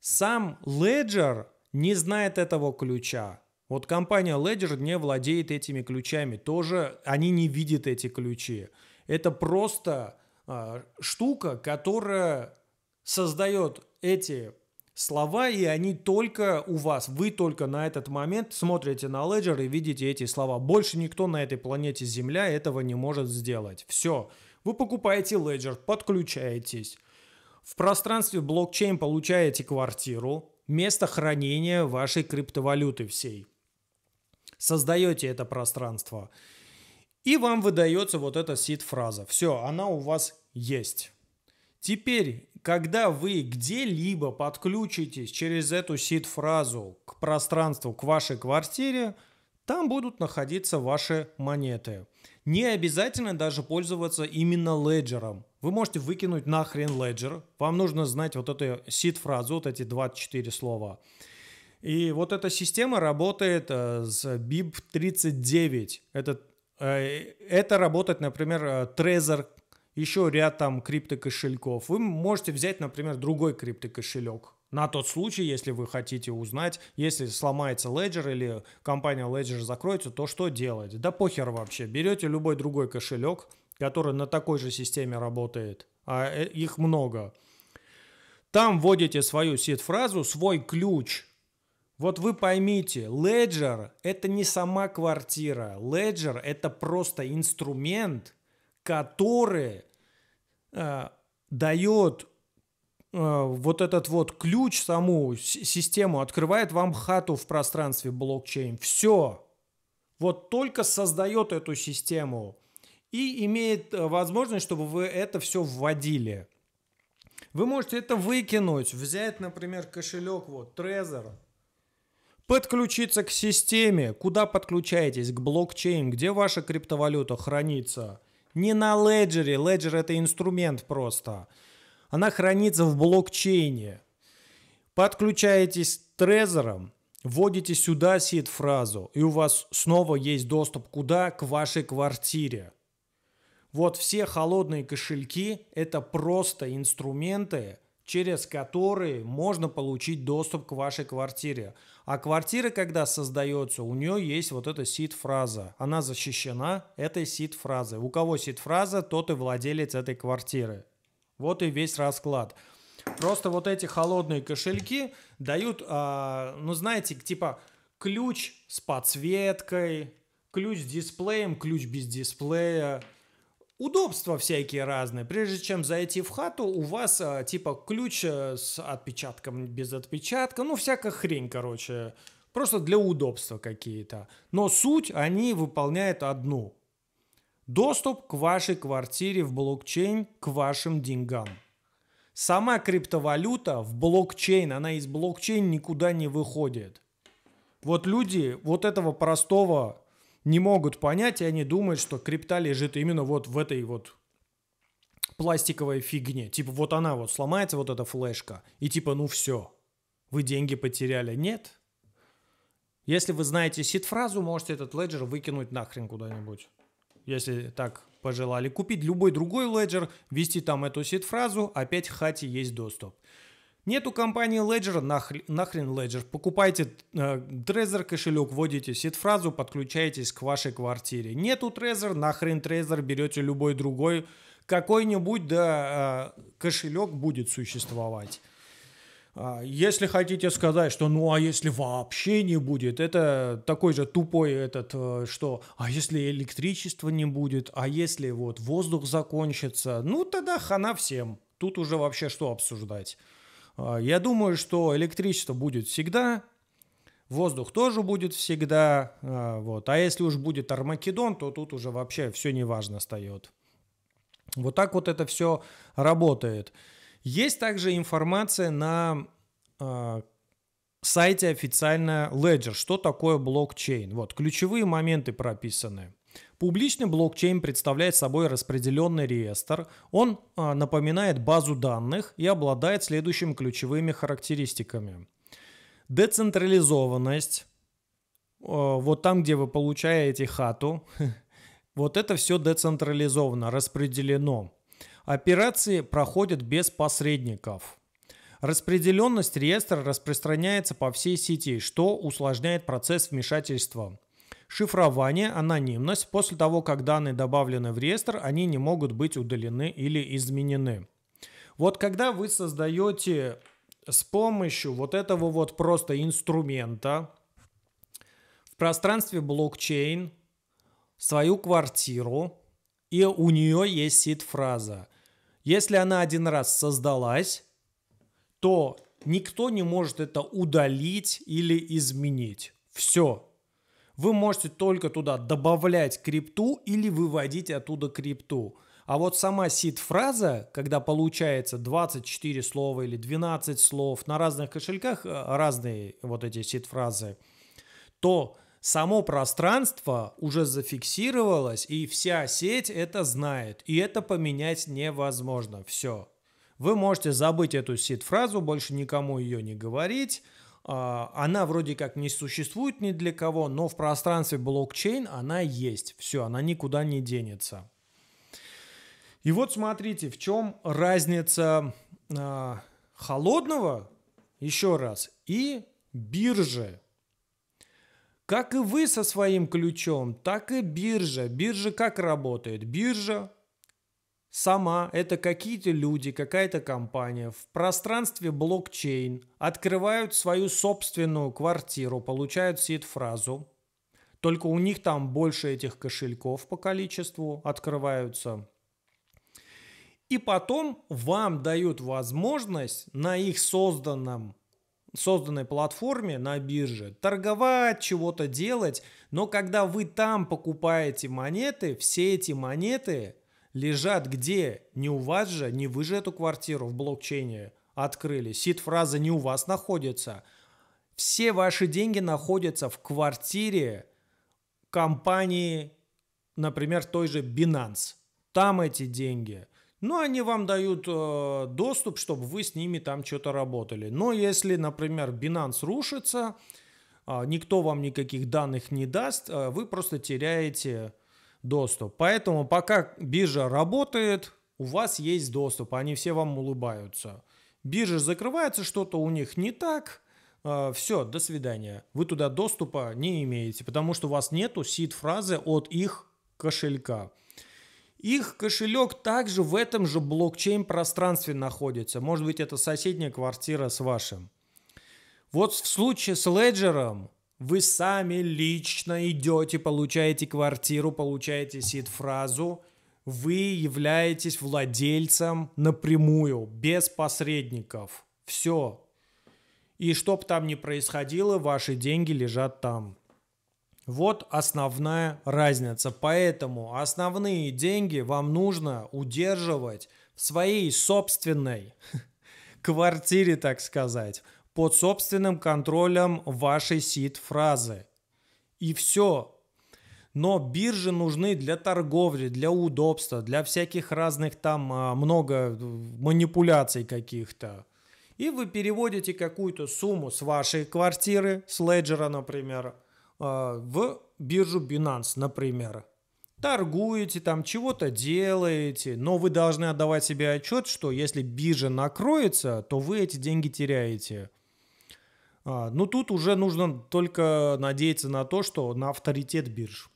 Сам Ledger не знает этого ключа. Вот компания Ledger не владеет этими ключами, тоже они не видят эти ключи. Это просто э, штука, которая создает эти слова, и они только у вас. Вы только на этот момент смотрите на Ledger и видите эти слова. Больше никто на этой планете Земля этого не может сделать. Все. Вы покупаете Ledger, подключаетесь. В пространстве блокчейн получаете квартиру, место хранения вашей криптовалюты всей создаете это пространство. И вам выдается вот эта сид-фраза. Все, она у вас есть. Теперь, когда вы где-либо подключитесь через эту сид-фразу к пространству, к вашей квартире, там будут находиться ваши монеты. Не обязательно даже пользоваться именно леджером. Вы можете выкинуть нахрен леджер. Вам нужно знать вот эту сид-фразу, вот эти 24 слова. И вот эта система работает э, с BIP39. Это, э, это работает, например, э, Trezor, еще ряд там криптокошельков. Вы можете взять, например, другой криптокошелек, на тот случай, если вы хотите узнать, если сломается Ledger или компания Ledger закроется, то что делать? Да похер вообще. Берете любой другой кошелек, который на такой же системе работает, а их много. Там вводите свою сид-фразу, свой ключ вот вы поймите, Ledger – это не сама квартира. Ledger – это просто инструмент, который э, дает э, вот этот вот ключ, саму систему, открывает вам хату в пространстве блокчейн. Все. Вот только создает эту систему и имеет э, возможность, чтобы вы это все вводили. Вы можете это выкинуть, взять, например, кошелек, вот, Trezor, подключиться к системе. Куда подключаетесь? К блокчейн, где ваша криптовалюта хранится. Не на леджере, леджер это инструмент просто. Она хранится в блокчейне. Подключаетесь к трезорам, вводите сюда сид-фразу, и у вас снова есть доступ куда? К вашей квартире. Вот все холодные кошельки – это просто инструменты, через которые можно получить доступ к вашей квартире. А квартира, когда создается, у нее есть вот эта сид-фраза. Она защищена этой сид-фразой. У кого сид-фраза, тот и владелец этой квартиры. Вот и весь расклад. Просто вот эти холодные кошельки дают, а, ну знаете, типа ключ с подсветкой, ключ с дисплеем, ключ без дисплея – удобства всякие разные. Прежде чем зайти в хату, у вас а, типа ключ э, с отпечатком, без отпечатка, ну всякая хрень, короче. Просто для удобства какие-то. Но суть они выполняют одну. Доступ к вашей квартире в блокчейн, к вашим деньгам. Сама криптовалюта в блокчейн, она из блокчейн никуда не выходит. Вот люди вот этого простого не могут понять, и они думают, что крипта лежит именно вот в этой вот пластиковой фигне. Типа вот она вот сломается, вот эта флешка, и типа ну все, вы деньги потеряли. Нет. Если вы знаете сид-фразу, можете этот леджер выкинуть нахрен куда-нибудь. Если так пожелали купить любой другой леджер, ввести там эту сид-фразу, опять хате есть доступ. Нету компании Ledger, нахрен, нахрен Ledger. Покупайте э, Trezor кошелек, вводите сид-фразу, подключаетесь к вашей квартире. Нету Trezor, нахрен Trezor, берете любой другой. Какой-нибудь да, э, кошелек будет существовать. А, если хотите сказать, что ну а если вообще не будет, это такой же тупой этот, э, что а если электричество не будет, а если вот воздух закончится, ну тогда хана всем. Тут уже вообще что обсуждать. А, я думаю, что электричество будет всегда, воздух тоже будет всегда. А, вот. А если уж будет Армакедон, то тут уже вообще все неважно встает. Вот так вот это все работает. Есть также информация на э, сайте официально Ledger, что такое блокчейн. Вот ключевые моменты прописаны. Публичный блокчейн представляет собой распределенный реестр. Он а, напоминает базу данных и обладает следующими ключевыми характеристиками. Децентрализованность. Вот там, где вы получаете хату, вот это все децентрализовано, распределено. Операции проходят без посредников. Распределенность реестра распространяется по всей сети, что усложняет процесс вмешательства Шифрование, анонимность. После того, как данные добавлены в реестр, они не могут быть удалены или изменены. Вот когда вы создаете с помощью вот этого вот просто инструмента в пространстве блокчейн свою квартиру, и у нее есть сид-фраза. Если она один раз создалась, то никто не может это удалить или изменить. Все, вы можете только туда добавлять крипту или выводить оттуда крипту. А вот сама сид-фраза, когда получается 24 слова или 12 слов, на разных кошельках э, разные вот эти сид-фразы, то само пространство уже зафиксировалось, и вся сеть это знает. И это поменять невозможно. Все. Вы можете забыть эту сид-фразу, больше никому ее не говорить, а, она вроде как не существует ни для кого, но в пространстве блокчейн она есть. Все, она никуда не денется. И вот смотрите, в чем разница э, холодного, еще раз, и биржи. Как и вы со своим ключом, так и биржа. Биржа как работает? Биржа сама, это какие-то люди, какая-то компания в пространстве блокчейн открывают свою собственную квартиру, получают сид-фразу, только у них там больше этих кошельков по количеству открываются. И потом вам дают возможность на их созданном созданной платформе на бирже, торговать, чего-то делать, но когда вы там покупаете монеты, все эти монеты лежат где? Не у вас же, не вы же эту квартиру в блокчейне открыли. Сид-фраза не у вас находится. Все ваши деньги находятся в квартире компании, например, той же Binance. Там эти деньги. Но ну, они вам дают э, доступ, чтобы вы с ними там что-то работали. Но если, например, Binance рушится, э, никто вам никаких данных не даст, э, вы просто теряете доступ. Поэтому пока биржа работает, у вас есть доступ, они все вам улыбаются. Биржа закрывается, что-то у них не так, э, все, до свидания. Вы туда доступа не имеете, потому что у вас нету сид-фразы от их кошелька. Их кошелек также в этом же блокчейн-пространстве находится. Может быть, это соседняя квартира с вашим. Вот в случае с леджером. Вы сами лично идете, получаете квартиру, получаете сид-фразу, вы являетесь владельцем напрямую, без посредников. Все. И что бы там ни происходило, ваши деньги лежат там. Вот основная разница. Поэтому основные деньги вам нужно удерживать в своей собственной квартире, так сказать под собственным контролем вашей сид-фразы. И все. Но биржи нужны для торговли, для удобства, для всяких разных там а, много э, манипуляций каких-то. И вы переводите какую-то сумму с вашей квартиры, с леджера, например, а, в биржу Binance, например. Торгуете там, чего-то делаете, но вы должны отдавать себе отчет, что если биржа накроется, то вы эти деньги теряете – а, ну, тут уже нужно только надеяться на то, что на авторитет бирж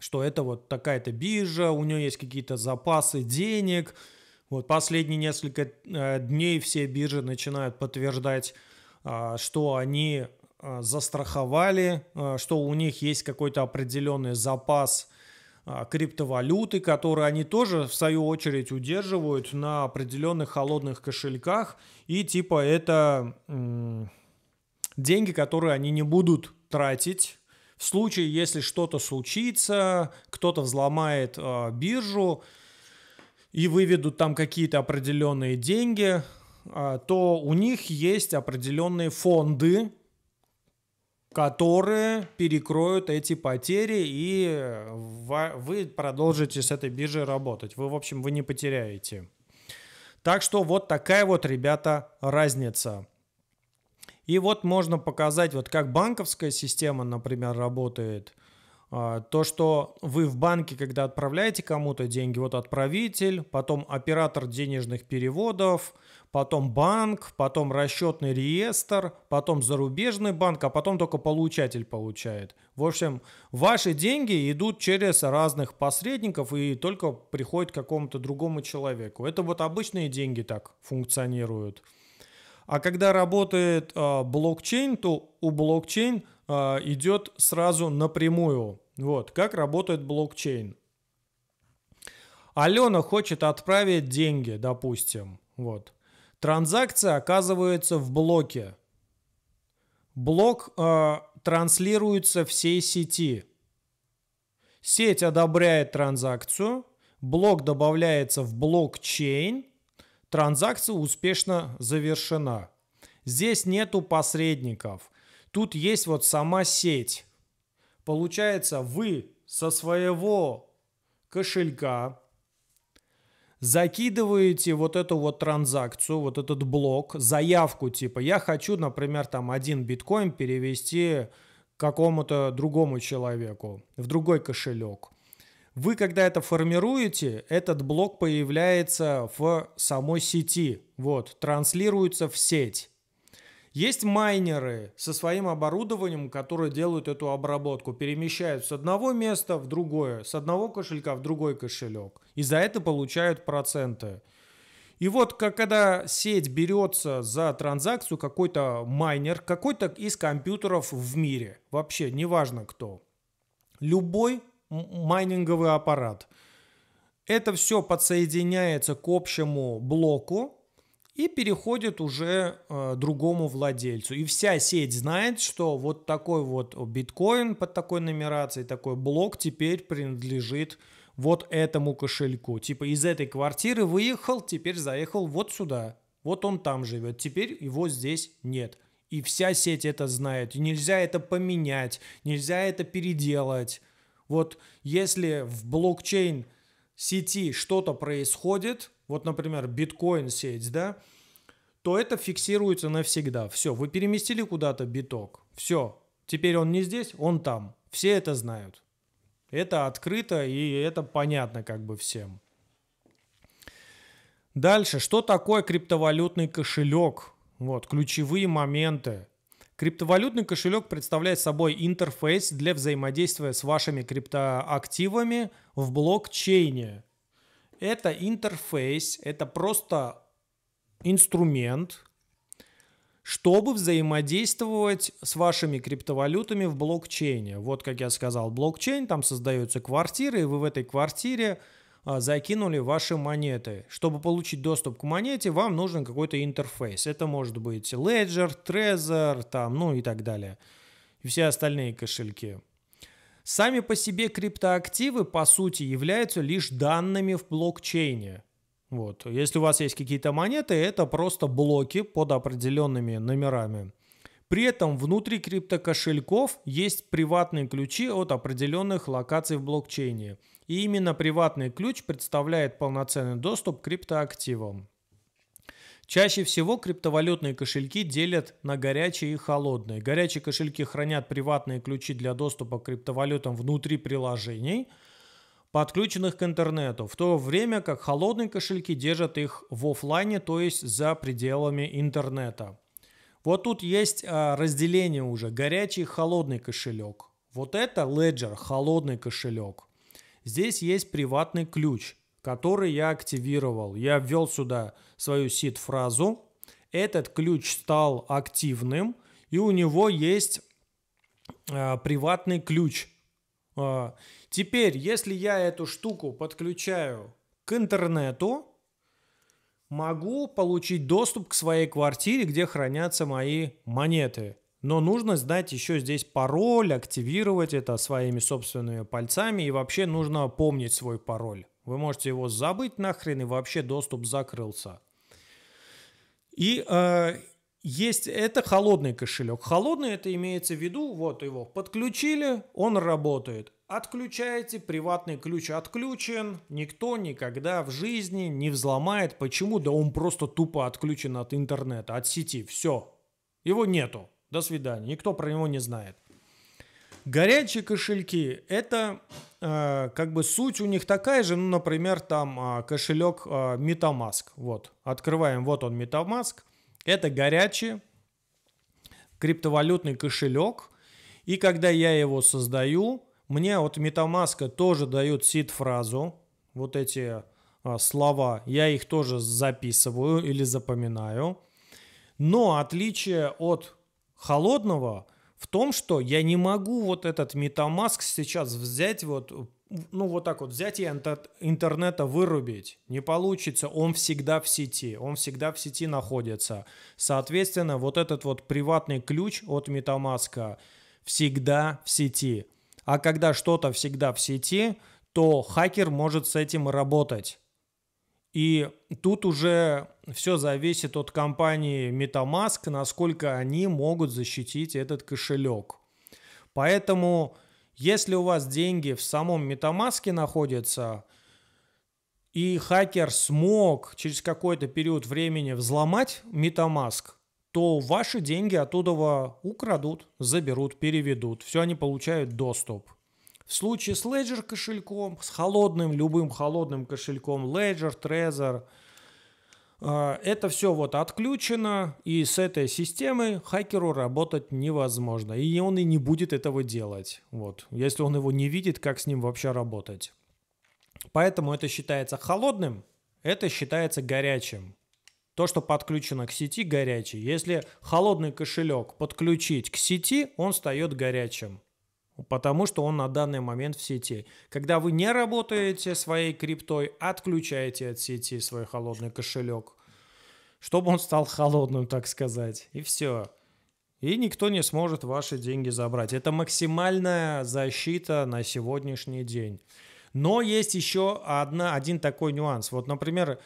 что это вот такая-то биржа, у нее есть какие-то запасы денег. Вот последние несколько э, дней все биржи начинают подтверждать, а, что они а, застраховали, что у них есть какой-то определенный запас криптовалюты, которые они тоже, в свою очередь, удерживают на определенных холодных кошельках. И типа это деньги, которые они не будут тратить в случае, если что-то случится, кто-то взломает э, биржу и выведут там какие-то определенные деньги, э, то у них есть определенные фонды, которые перекроют эти потери, и вы продолжите с этой биржей работать. Вы, в общем, вы не потеряете. Так что вот такая вот, ребята, разница. И вот можно показать, вот как банковская система, например, работает. А, то, что вы в банке, когда отправляете кому-то деньги, вот отправитель, потом оператор денежных переводов, потом банк, потом расчетный реестр, потом зарубежный банк, а потом только получатель получает. В общем, ваши деньги идут через разных посредников и только приходят к какому-то другому человеку. Это вот обычные деньги так функционируют. А когда работает э, блокчейн, то у блокчейн э, идет сразу напрямую. Вот, как работает блокчейн. Алена хочет отправить деньги, допустим. Вот. Транзакция оказывается в блоке. Блок э, транслируется всей сети. Сеть одобряет транзакцию, блок добавляется в блокчейн, Транзакция успешно завершена. Здесь нету посредников. Тут есть вот сама сеть. Получается, вы со своего кошелька закидываете вот эту вот транзакцию, вот этот блок, заявку типа «я хочу, например, там один биткоин перевести какому-то другому человеку в другой кошелек». Вы, когда это формируете, этот блок появляется в самой сети, вот, транслируется в сеть. Есть майнеры со своим оборудованием, которые делают эту обработку, перемещают с одного места в другое, с одного кошелька в другой кошелек, и за это получают проценты. И вот как, когда сеть берется за транзакцию, какой-то майнер, какой-то из компьютеров в мире, вообще неважно кто, любой майнинговый аппарат. Это все подсоединяется к общему блоку и переходит уже э, другому владельцу. И вся сеть знает, что вот такой вот биткоин под такой нумерацией, такой блок теперь принадлежит вот этому кошельку. Типа из этой квартиры выехал, теперь заехал вот сюда. Вот он там живет, теперь его здесь нет. И вся сеть это знает. И нельзя это поменять, нельзя это переделать. Вот если в блокчейн сети что-то происходит, вот, например, биткоин сеть, да, то это фиксируется навсегда. Все, вы переместили куда-то биток. Все, теперь он не здесь, он там. Все это знают. Это открыто и это понятно как бы всем. Дальше, что такое криптовалютный кошелек? Вот, ключевые моменты. Криптовалютный кошелек представляет собой интерфейс для взаимодействия с вашими криптоактивами в блокчейне. Это интерфейс, это просто инструмент, чтобы взаимодействовать с вашими криптовалютами в блокчейне. Вот, как я сказал, блокчейн, там создаются квартиры, и вы в этой квартире а, закинули ваши монеты. Чтобы получить доступ к монете, вам нужен какой-то интерфейс. Это может быть Ledger, Trezor, там, ну и так далее. И все остальные кошельки. Сами по себе криптоактивы, по сути, являются лишь данными в блокчейне. Вот. Если у вас есть какие-то монеты, это просто блоки под определенными номерами. При этом внутри криптокошельков есть приватные ключи от определенных локаций в блокчейне – и именно приватный ключ представляет полноценный доступ к криптоактивам. Чаще всего криптовалютные кошельки делят на горячие и холодные. Горячие кошельки хранят приватные ключи для доступа к криптовалютам внутри приложений, подключенных к интернету, в то время как холодные кошельки держат их в офлайне, то есть за пределами интернета. Вот тут есть а, разделение уже горячий и холодный кошелек. Вот это Ledger, холодный кошелек – Здесь есть приватный ключ, который я активировал. Я ввел сюда свою сид-фразу. Этот ключ стал активным, и у него есть э, приватный ключ. Э, теперь, если я эту штуку подключаю к интернету, могу получить доступ к своей квартире, где хранятся мои монеты – но нужно сдать еще здесь пароль, активировать это своими собственными пальцами и вообще нужно помнить свой пароль. Вы можете его забыть нахрен и вообще доступ закрылся. И э, есть это холодный кошелек. Холодный это имеется в виду, вот его подключили, он работает. Отключаете, приватный ключ отключен, никто никогда в жизни не взломает. Почему? Да он просто тупо отключен от интернета, от сети, все. Его нету. До свидания. Никто про него не знает. Горячие кошельки – это э, как бы суть у них такая же, ну, например, там э, кошелек э, MetaMask. Вот, открываем, вот он MetaMask. Это горячий криптовалютный кошелек. И когда я его создаю, мне от MetaMask тоже дают сид-фразу, вот эти э, слова. Я их тоже записываю или запоминаю. Но отличие от холодного в том, что я не могу вот этот MetaMask сейчас взять вот ну вот так вот взять и интернета вырубить не получится. Он всегда в сети, он всегда в сети находится. Соответственно, вот этот вот приватный ключ от MetaMask всегда в сети. А когда что-то всегда в сети, то хакер может с этим работать. И тут уже все зависит от компании MetaMask, насколько они могут защитить этот кошелек. Поэтому, если у вас деньги в самом MetaMask находятся, и хакер смог через какой-то период времени взломать MetaMask, то ваши деньги оттуда украдут, заберут, переведут. Все они получают доступ. В случае с Ledger кошельком, с холодным, любым холодным кошельком, Ledger, Trezor – а, это все вот отключено, и с этой системы хакеру работать невозможно. И он и не будет этого делать. Вот. Если он его не видит, как с ним вообще работать. Поэтому это считается холодным, это считается горячим. То, что подключено к сети, горячий. Если холодный кошелек подключить к сети, он встает горячим потому что он на данный момент в сети. Когда вы не работаете своей криптой, отключаете от сети свой холодный кошелек, чтобы он стал холодным, так сказать, и все. И никто не сможет ваши деньги забрать. Это максимальная защита на сегодняшний день. Но есть еще одна, один такой нюанс. Вот, например,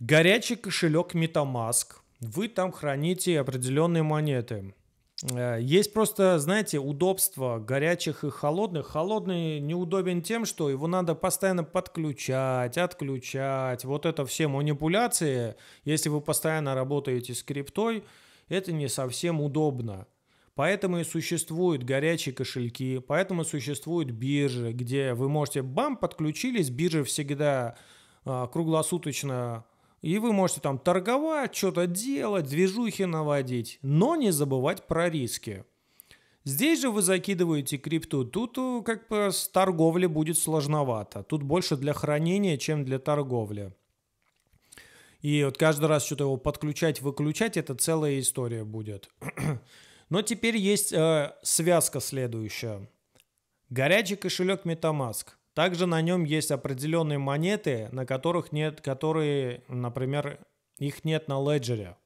горячий кошелек MetaMask. Вы там храните определенные монеты. Э, есть просто, знаете, удобство горячих и холодных. Холодный неудобен тем, что его надо постоянно подключать, отключать. Вот это все манипуляции. Если вы постоянно работаете с криптой, это не совсем удобно. Поэтому и существуют горячие кошельки, поэтому существуют биржи, где вы можете, бам, подключились, биржи всегда а, круглосуточно и вы можете там торговать, что-то делать, движухи наводить, но не забывать про риски. Здесь же вы закидываете крипту. Тут э, как бы с торговли будет сложновато. Тут больше для хранения, чем для торговли. И вот каждый раз что-то его подключать, выключать, это целая история будет. Но теперь есть э, связка следующая. Горячий кошелек MetaMask. Также на нем есть определенные монеты, на которых нет, которые, например, их нет на леджере.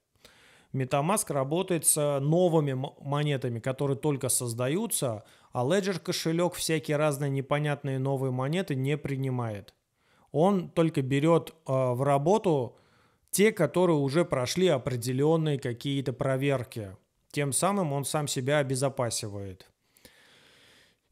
MetaMask работает с новыми монетами, которые только создаются, а Ledger кошелек всякие разные непонятные новые монеты не принимает. Он только берет э, а, в работу те, которые уже прошли определенные какие-то проверки. Тем самым он сам себя обезопасивает.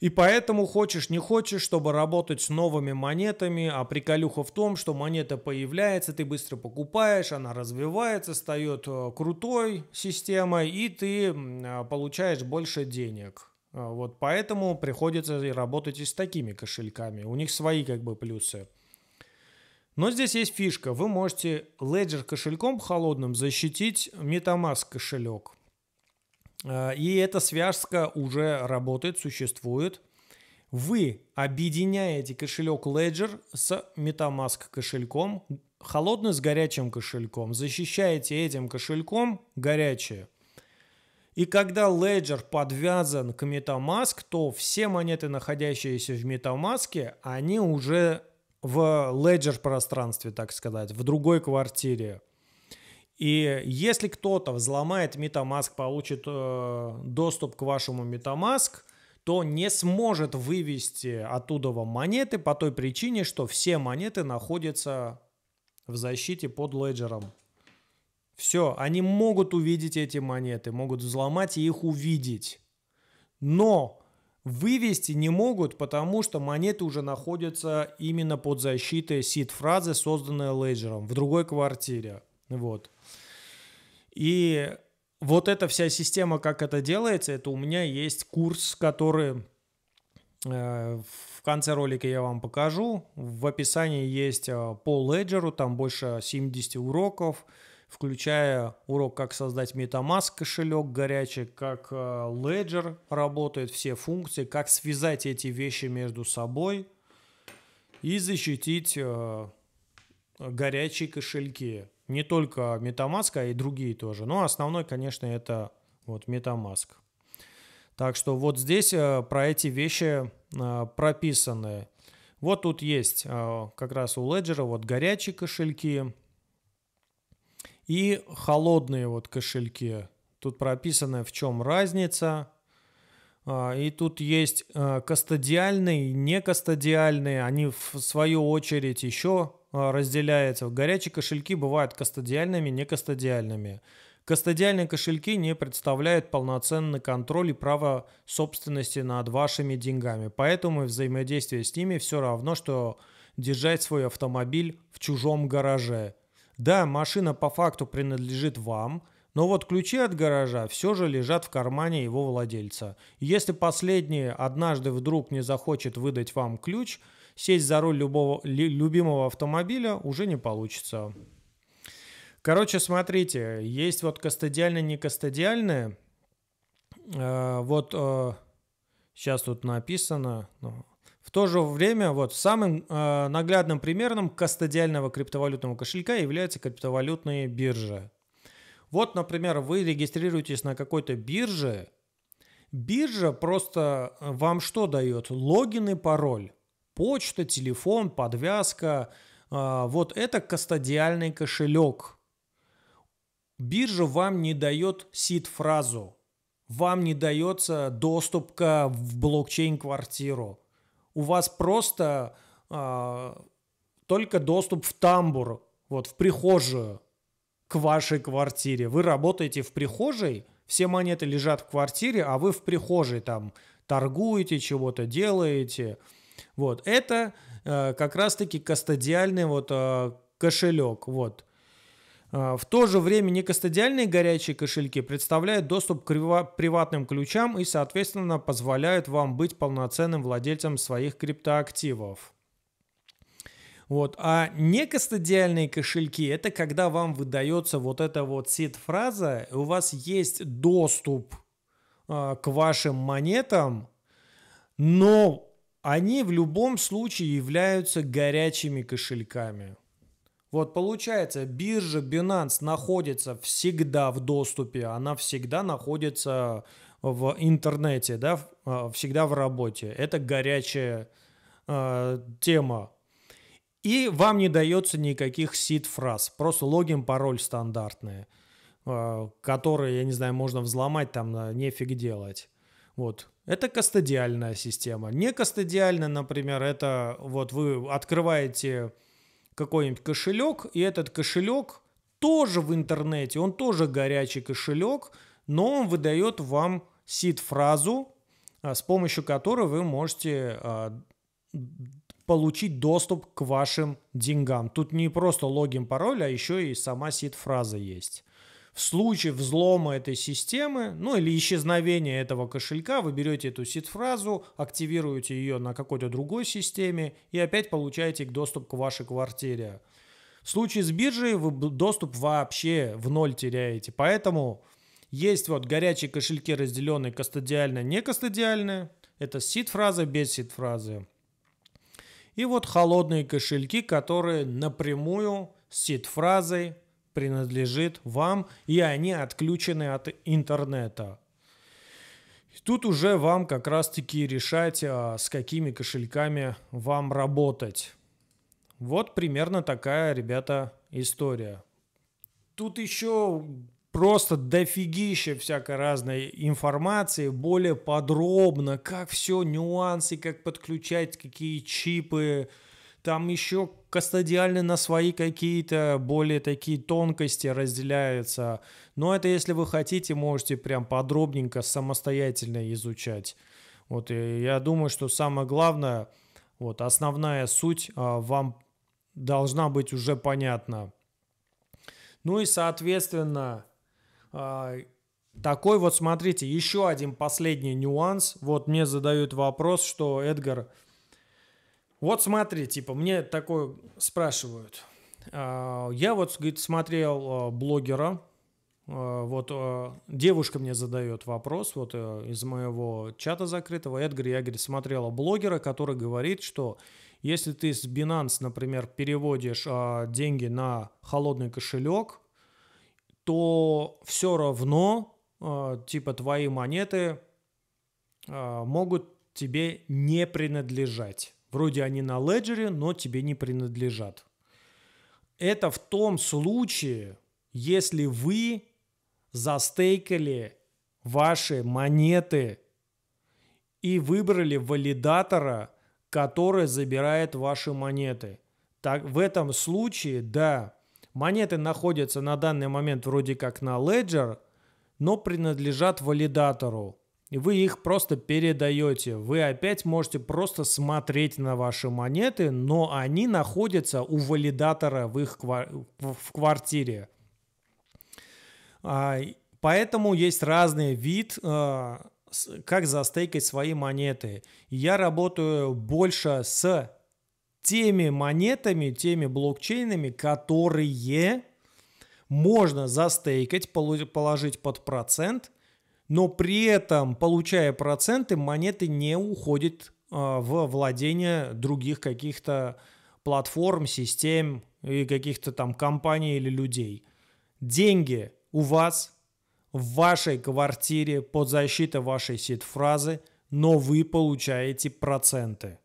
И поэтому хочешь не хочешь, чтобы работать с новыми монетами, а приколюха в том, что монета появляется, ты быстро покупаешь, она развивается, встает э, крутой системой, и ты э, получаешь больше денег. Э, вот поэтому приходится работать и с такими кошельками. У них свои как бы плюсы. Но здесь есть фишка. Вы можете Ledger кошельком холодным защитить MetaMask кошелек – Э, и эта связка уже работает, существует. Вы объединяете кошелек Ledger с MetaMask кошельком, холодный с горячим кошельком, защищаете этим кошельком горячее. И когда Ledger подвязан к MetaMask, то все монеты, находящиеся в MetaMask, они уже в Ledger пространстве, так сказать, в другой квартире. И если кто-то взломает MetaMask, получит э, доступ к вашему MetaMask, то не сможет вывести оттуда вам монеты по той причине, что все монеты находятся в защите под леджером. Все, они могут увидеть эти монеты, могут взломать и их увидеть. Но вывести не могут, потому что монеты уже находятся именно под защитой сид-фразы, созданной леджером в другой квартире. Вот. И вот эта вся система, как это делается, это у меня есть курс, который э, в конце ролика я вам покажу. В описании есть э, по леджеру, там больше 70 уроков, включая урок, как создать MetaMask кошелек горячий, как э, леджер работает, все функции, как связать эти вещи между собой и защитить горячие кошельки не только Metamask, а и другие тоже. Но основной, конечно, это вот Metamask. Так что вот здесь э, про эти вещи э, прописаны. Вот тут есть э, как раз у Ledger вот горячие кошельки и холодные вот кошельки. Тут прописано, в чем разница. А, и тут есть кастодиальные, некастодиальные. Они в свою очередь еще а, разделяется. Горячие кошельки бывают кастодиальными, некастодиальными. Кастодиальные кошельки не представляют полноценный контроль и право собственности над вашими деньгами, поэтому взаимодействие с ними все равно, что держать свой автомобиль в чужом гараже. Да, машина по факту принадлежит вам, но вот ключи от гаража все же лежат в кармане его владельца. Если последний однажды вдруг не захочет выдать вам ключ, сесть за руль любого любимого автомобиля уже не получится. Короче, смотрите, есть вот кастодиальные, не кастодиальные. Э, вот э, сейчас тут написано. Ну, в то же время вот самым э, наглядным примером кастодиального криптовалютного кошелька являются криптовалютные биржи. Вот, например, вы регистрируетесь на какой-то бирже. Биржа просто э, вам что дает? Логин и пароль почта, телефон, подвязка. А, вот это кастодиальный кошелек. Биржа вам не дает сид-фразу. Вам не дается доступ к, блокчейн-квартиру. У вас просто а, только доступ в тамбур, вот в прихожую к вашей квартире. Вы работаете в прихожей, все монеты лежат в квартире, а вы в прихожей там торгуете, чего-то делаете. Вот, это э, как раз-таки кастодиальный вот э, кошелек, вот. Э, в то же время некастодиальные горячие кошельки представляют доступ к приватным ключам и, соответственно, позволяют вам быть полноценным владельцем своих криптоактивов. Вот. А некастодиальные кошельки – это когда вам выдается вот эта вот сид-фраза, и у вас есть доступ э, к вашим монетам, но они в любом случае являются горячими кошельками. Вот получается, биржа Binance находится всегда в доступе, она всегда находится в интернете, да, а, всегда в работе. Это горячая э, тема. И вам не дается никаких сид-фраз, просто логин, пароль стандартные, э, которые, я не знаю, можно взломать, там нефиг делать. Вот. Это кастодиальная система. Не кастодиальная, например, это вот вы открываете какой-нибудь кошелек, и этот кошелек тоже в интернете, он тоже горячий кошелек, но он выдает вам сид-фразу, а, с помощью которой вы можете а, получить доступ к вашим деньгам. Тут не просто логин, пароль, а еще и сама сид-фраза есть. В случае взлома этой системы, ну или исчезновения этого кошелька, вы берете эту сид-фразу, активируете ее на какой-то другой системе и опять получаете доступ к вашей квартире. В случае с биржей вы доступ вообще в ноль теряете. Поэтому есть вот горячие кошельки, разделенные кастодиально, не кастодиально. Это сид-фраза, без сид-фразы. И вот холодные кошельки, которые напрямую с сид-фразой принадлежит вам, и они отключены от интернета. Тут уже вам как раз-таки решать, а, с какими кошельками вам работать. Вот примерно такая, ребята, история. Тут еще просто дофигища всякой разной информации, более подробно, как все, нюансы, как подключать, какие чипы, там еще кастодиально на свои какие-то более такие тонкости разделяются. Но это если вы хотите, можете прям подробненько самостоятельно изучать. Вот и я думаю, что самое главное, вот основная суть а, вам должна быть уже понятна. Ну и соответственно а, такой вот, смотрите, еще один последний нюанс. Вот мне задают вопрос, что Эдгар, вот смотри, типа, мне такое спрашивают. А, я вот, говорит, смотрел а, блогера, а, вот девушка мне задает вопрос вот э, из моего чата закрытого. Эдгар, я, говорит, смотрела блогера, который говорит, что если ты с Binance, например, переводишь деньги на холодный кошелек, то все равно типа твои монеты могут тебе не принадлежать. Вроде они на леджере, но тебе не принадлежат. Это в том случае, если вы застейкали ваши монеты и выбрали валидатора, который забирает ваши монеты. Так, в этом случае, да, монеты находятся на данный момент вроде как на леджер, но принадлежат валидатору вы их просто передаете. Вы опять можете просто смотреть на ваши монеты, но они находятся у валидатора в их в квартире. А, поэтому есть разный вид, а, как застейкать свои монеты. Я работаю больше с теми монетами, теми блокчейнами, которые можно застейкать, положить под процент – но при этом, получая проценты, монеты не уходят а, в владение других каких-то платформ, систем и каких-то там компаний или людей. Деньги у вас в вашей квартире под защитой вашей сид-фразы, но вы получаете проценты.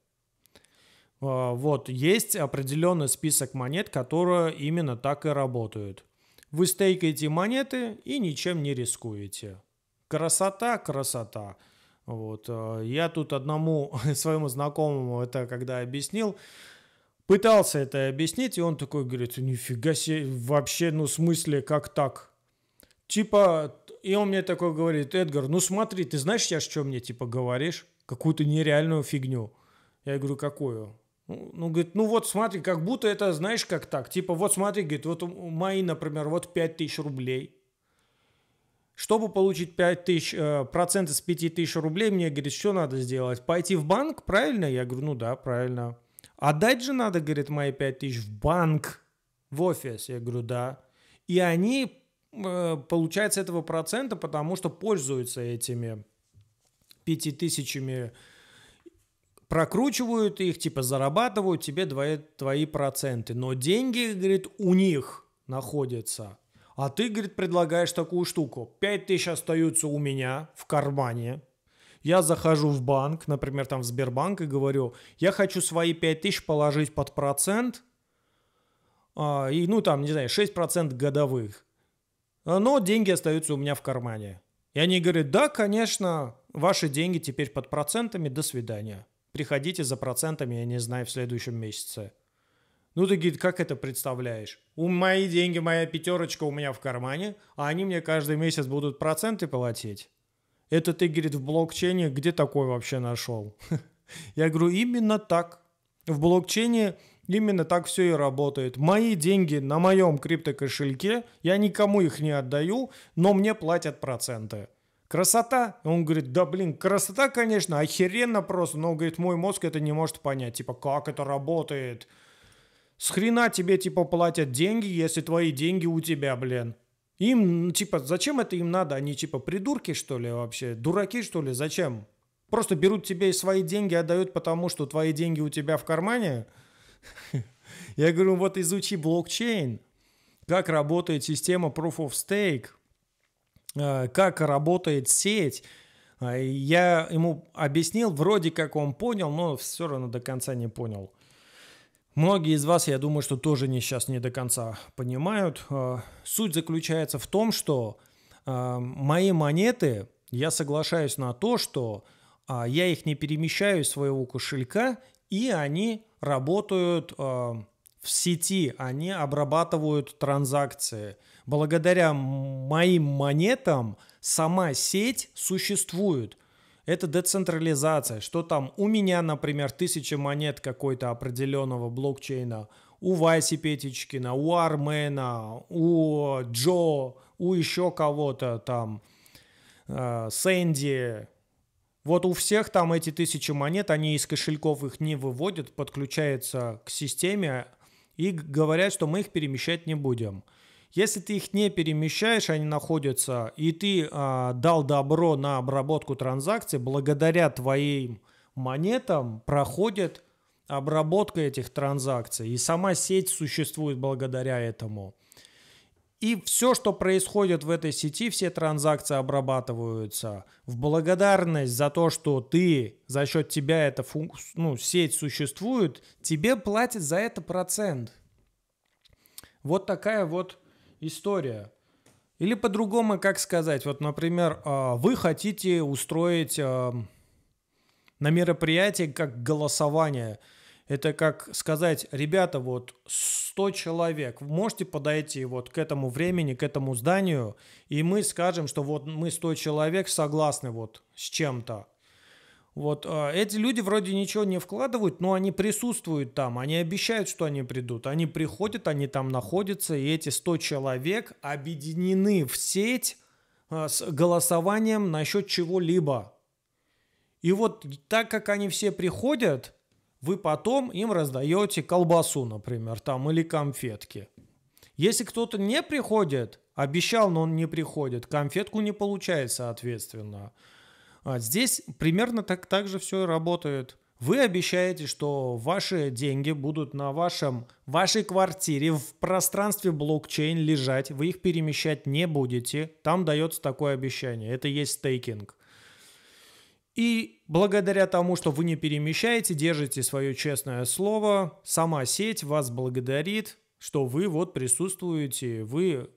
А, вот, есть определенный список монет, которые именно так и работают. Вы стейкаете монеты и ничем не рискуете красота, красота. Вот. Э, я тут одному своему знакомому это когда объяснил, пытался это объяснить, и он такой говорит, нифига себе, вообще, ну в смысле, как так? Типа, и он мне такой говорит, Эдгар, ну смотри, ты знаешь я что мне типа говоришь? Какую-то нереальную фигню. Я говорю, какую? Ну, ну, говорит, ну вот смотри, как будто это, знаешь, как так. Типа, вот смотри, говорит, вот мои, например, вот 5000 рублей. Чтобы получить 5 тысяч, э, с из 5 тысяч рублей, мне говорит, что надо сделать? Пойти в банк, правильно? Я говорю, ну да, правильно. Отдать «А же надо, говорит, мои 5 тысяч в банк, в офис. Я говорю, да. И они э, получают с этого процента, потому что пользуются этими пяти тысячами, прокручивают их, типа зарабатывают тебе твои, твои проценты. Но деньги, говорит, у них находятся – а ты, говорит, предлагаешь такую штуку. 5 тысяч остаются у меня в кармане. Я захожу в банк, например, там в Сбербанк и говорю, я хочу свои 5 тысяч положить под процент, а, и, ну, там, не знаю, 6% годовых. Но деньги остаются у меня в кармане. И они говорят, да, конечно, ваши деньги теперь под процентами, до свидания. Приходите за процентами, я не знаю, в следующем месяце. Ну ты, говорит, как это представляешь? У мои деньги, моя пятерочка у меня в кармане, а они мне каждый месяц будут проценты платить. Это ты, говорит, в блокчейне где такой вообще нашел? Я говорю, именно так. В блокчейне именно так все и работает. Мои деньги на моем криптокошельке, я никому их не отдаю, но мне платят проценты. Красота? Он говорит, да блин, красота, конечно, охеренно просто. Но, говорит, мой мозг это не может понять. Типа, как это работает? С хрена тебе, типа, платят деньги, если твои деньги у тебя, блин. Им, типа, зачем это им надо? Они, типа, придурки, что ли, вообще? Дураки, что ли? Зачем? Просто берут тебе свои деньги, отдают, потому что твои деньги у тебя в кармане? Я говорю, вот изучи блокчейн, как работает система Proof of Stake, а, как работает сеть. А, я ему объяснил, вроде как он понял, но все равно до конца не понял. Многие из вас, я думаю, что тоже не сейчас не до конца понимают. А, суть заключается в том, что а, мои монеты, я соглашаюсь на то, что а, я их не перемещаю из своего кошелька, и они работают в сети, они обрабатывают транзакции. Благодаря моим монетам сама сеть существует – это децентрализация, что там у меня, например, тысяча монет какой-то определенного блокчейна, у Васи Петечкина, у Армена, у Джо, у еще кого-то там, э, Сэнди. Вот у всех там эти тысячи монет, они из кошельков их не выводят, подключаются к системе и говорят, что мы их перемещать не будем – если ты их не перемещаешь, они находятся, и ты э, дал добро на обработку транзакций, благодаря твоим монетам проходит обработка этих транзакций. И сама сеть существует благодаря этому. И все, что происходит в этой сети, все транзакции обрабатываются. В благодарность за то, что ты, за счет тебя эта ну, сеть существует, тебе платят за это процент. Вот такая вот история. Или по-другому, как сказать, вот, например, а, вы хотите устроить а, на мероприятии как голосование. Это как сказать, ребята, вот 100 человек, можете подойти вот к этому времени, к этому зданию, и мы скажем, что вот мы 100 человек согласны вот с чем-то. Вот а, эти люди вроде ничего не вкладывают, но они присутствуют там, они обещают, что они придут, они приходят, они там находятся, и эти 100 человек объединены в сеть а, с голосованием насчет чего-либо. И вот так как они все приходят, вы потом им раздаете колбасу, например, там, или конфетки. Если кто-то не приходит, обещал, но он не приходит, конфетку не получает, соответственно. А здесь примерно так, так же все работает. Вы обещаете, что ваши деньги будут на вашем, вашей квартире в пространстве блокчейн лежать, вы их перемещать не будете. Там дается такое обещание. Это есть стейкинг. И благодаря тому, что вы не перемещаете, держите свое честное слово, сама сеть вас благодарит, что вы вот присутствуете, вы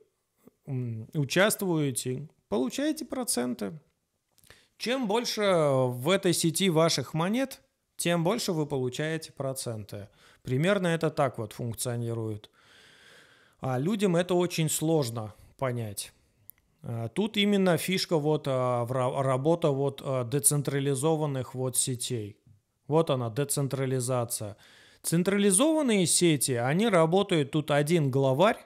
участвуете, получаете проценты. Чем больше в этой сети ваших монет, тем больше вы получаете проценты. Примерно это так вот функционирует. А людям это очень сложно понять. А, тут именно фишка вот а, работа вот а, децентрализованных вот сетей. Вот она, децентрализация. Централизованные сети, они работают тут один главарь,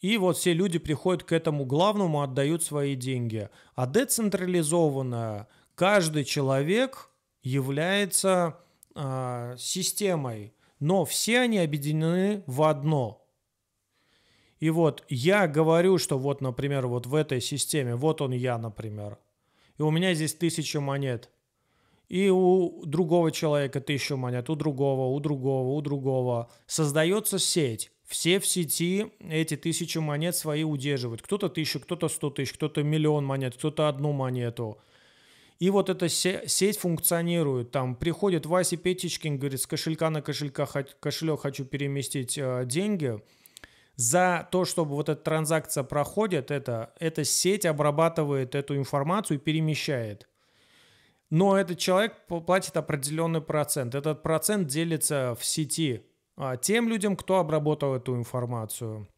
и вот все люди приходят к этому главному, отдают свои деньги. А децентрализованная, каждый человек является э, системой, но все они объединены в одно. И вот я говорю, что вот, например, вот в этой системе, вот он я, например, и у меня здесь тысяча монет, и у другого человека тысяча монет, у другого, у другого, у другого. Создается сеть все в сети эти тысячи монет свои удерживают. Кто-то тысячу, кто-то сто тысяч, кто-то миллион монет, кто-то одну монету. И вот эта сеть функционирует. Там приходит Вася Петечкин, говорит, с кошелька на кошелька, кошелек хочу переместить э, деньги. За то, чтобы вот эта транзакция проходит, это, эта сеть обрабатывает эту информацию и перемещает. Но этот человек платит определенный процент. Этот процент делится в сети – а, тем людям, кто обработал эту информацию.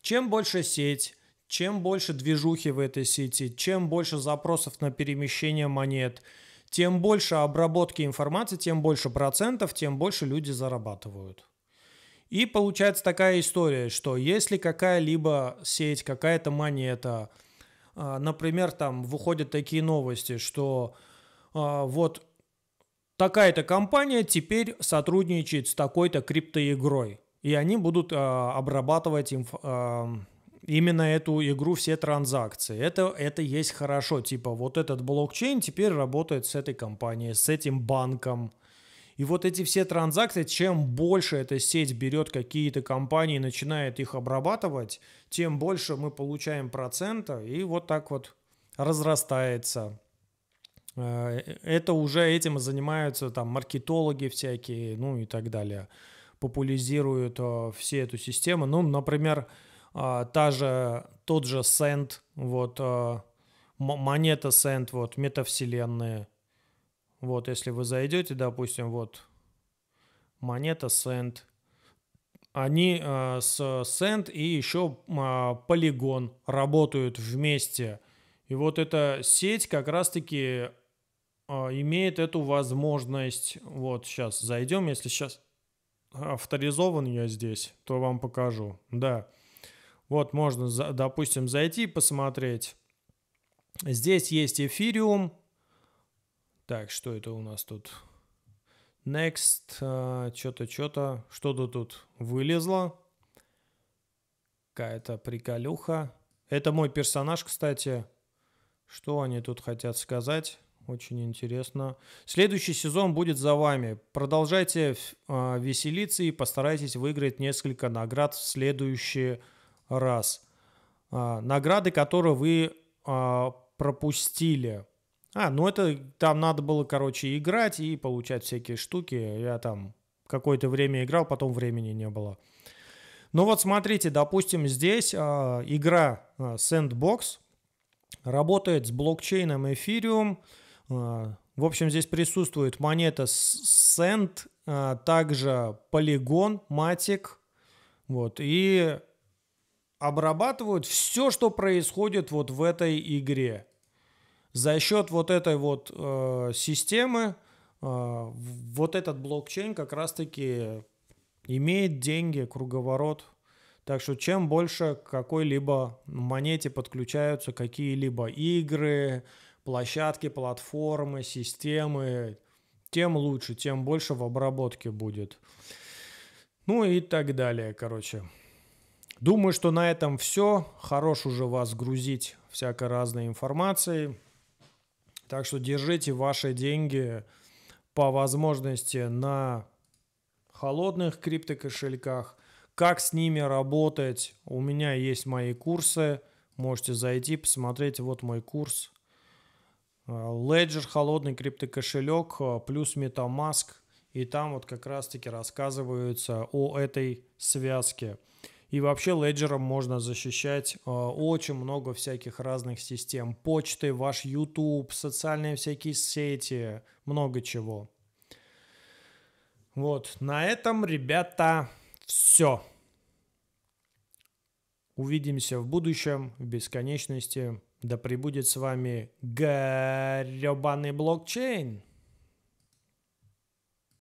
Чем больше сеть, чем больше движухи в этой сети, чем больше запросов на перемещение монет, тем больше обработки информации, тем больше процентов, тем больше люди зарабатывают. И получается такая история, что если какая-либо сеть, какая-то монета, а, например, там выходят такие новости, что а, вот такая-то компания теперь сотрудничает с такой-то криптоигрой, и они будут э, обрабатывать инф, э, именно эту игру все транзакции. Это, это есть хорошо. Типа вот этот блокчейн теперь работает с этой компанией, с этим банком. И вот эти все транзакции, чем больше эта сеть берет какие-то компании и начинает их обрабатывать, тем больше мы получаем процента, и вот так вот разрастается Э, э, это уже этим занимаются там маркетологи всякие, ну и так далее. Популяризируют э, все эту систему. Ну, например, та же, тот же Send, вот, монета Send, вот, метавселенная. Вот, если вы зайдете, допустим, вот, монета Send. Они э, с Send и еще э, работают вместе. И вот эта сеть как раз-таки а, имеет эту возможность. Вот сейчас зайдем, если сейчас авторизован я здесь, то вам покажу. Да. Вот можно, допустим, зайти и посмотреть. Здесь есть эфириум. Так, что это у нас тут? Next, а, что-то, что-то, что-то тут вылезло. Какая-то приколюха. Это мой персонаж, кстати. Что они тут хотят сказать? Очень интересно. Следующий сезон будет за вами. Продолжайте э, веселиться и постарайтесь выиграть несколько наград в следующий раз. Э, награды, которые вы э, пропустили. А, ну это там надо было, короче, играть и получать всякие штуки. Я там какое-то время играл, потом времени не было. Ну вот смотрите, допустим, здесь э, игра э, Sandbox работает с блокчейном Ethereum. А, в общем, здесь присутствует монета Сент, а, также полигон, матик. Вот, и обрабатывают все, что происходит вот в этой игре. За счет вот этой вот э, системы, э, вот этот блокчейн как раз-таки имеет деньги, круговорот. Так что чем больше к какой-либо монете подключаются какие-либо игры, площадки, платформы, системы, тем лучше, тем больше в обработке будет. Ну и так далее, короче. Думаю, что на этом все. Хорош уже вас грузить всякой разной информацией. Так что держите ваши деньги по возможности на холодных криптокошельках. Как с ними работать? У меня есть мои курсы. Можете зайти, посмотреть. Вот мой курс а, Ledger, холодный криптокошелек, а, плюс MetaMask. И там вот как раз-таки рассказываются о этой связке. И вообще леджером можно защищать а, очень много всяких разных систем. Почты, ваш YouTube, социальные всякие сети, много чего. Вот, на этом, ребята, все. Увидимся в будущем, в бесконечности. Да пребудет с вами гребаный блокчейн!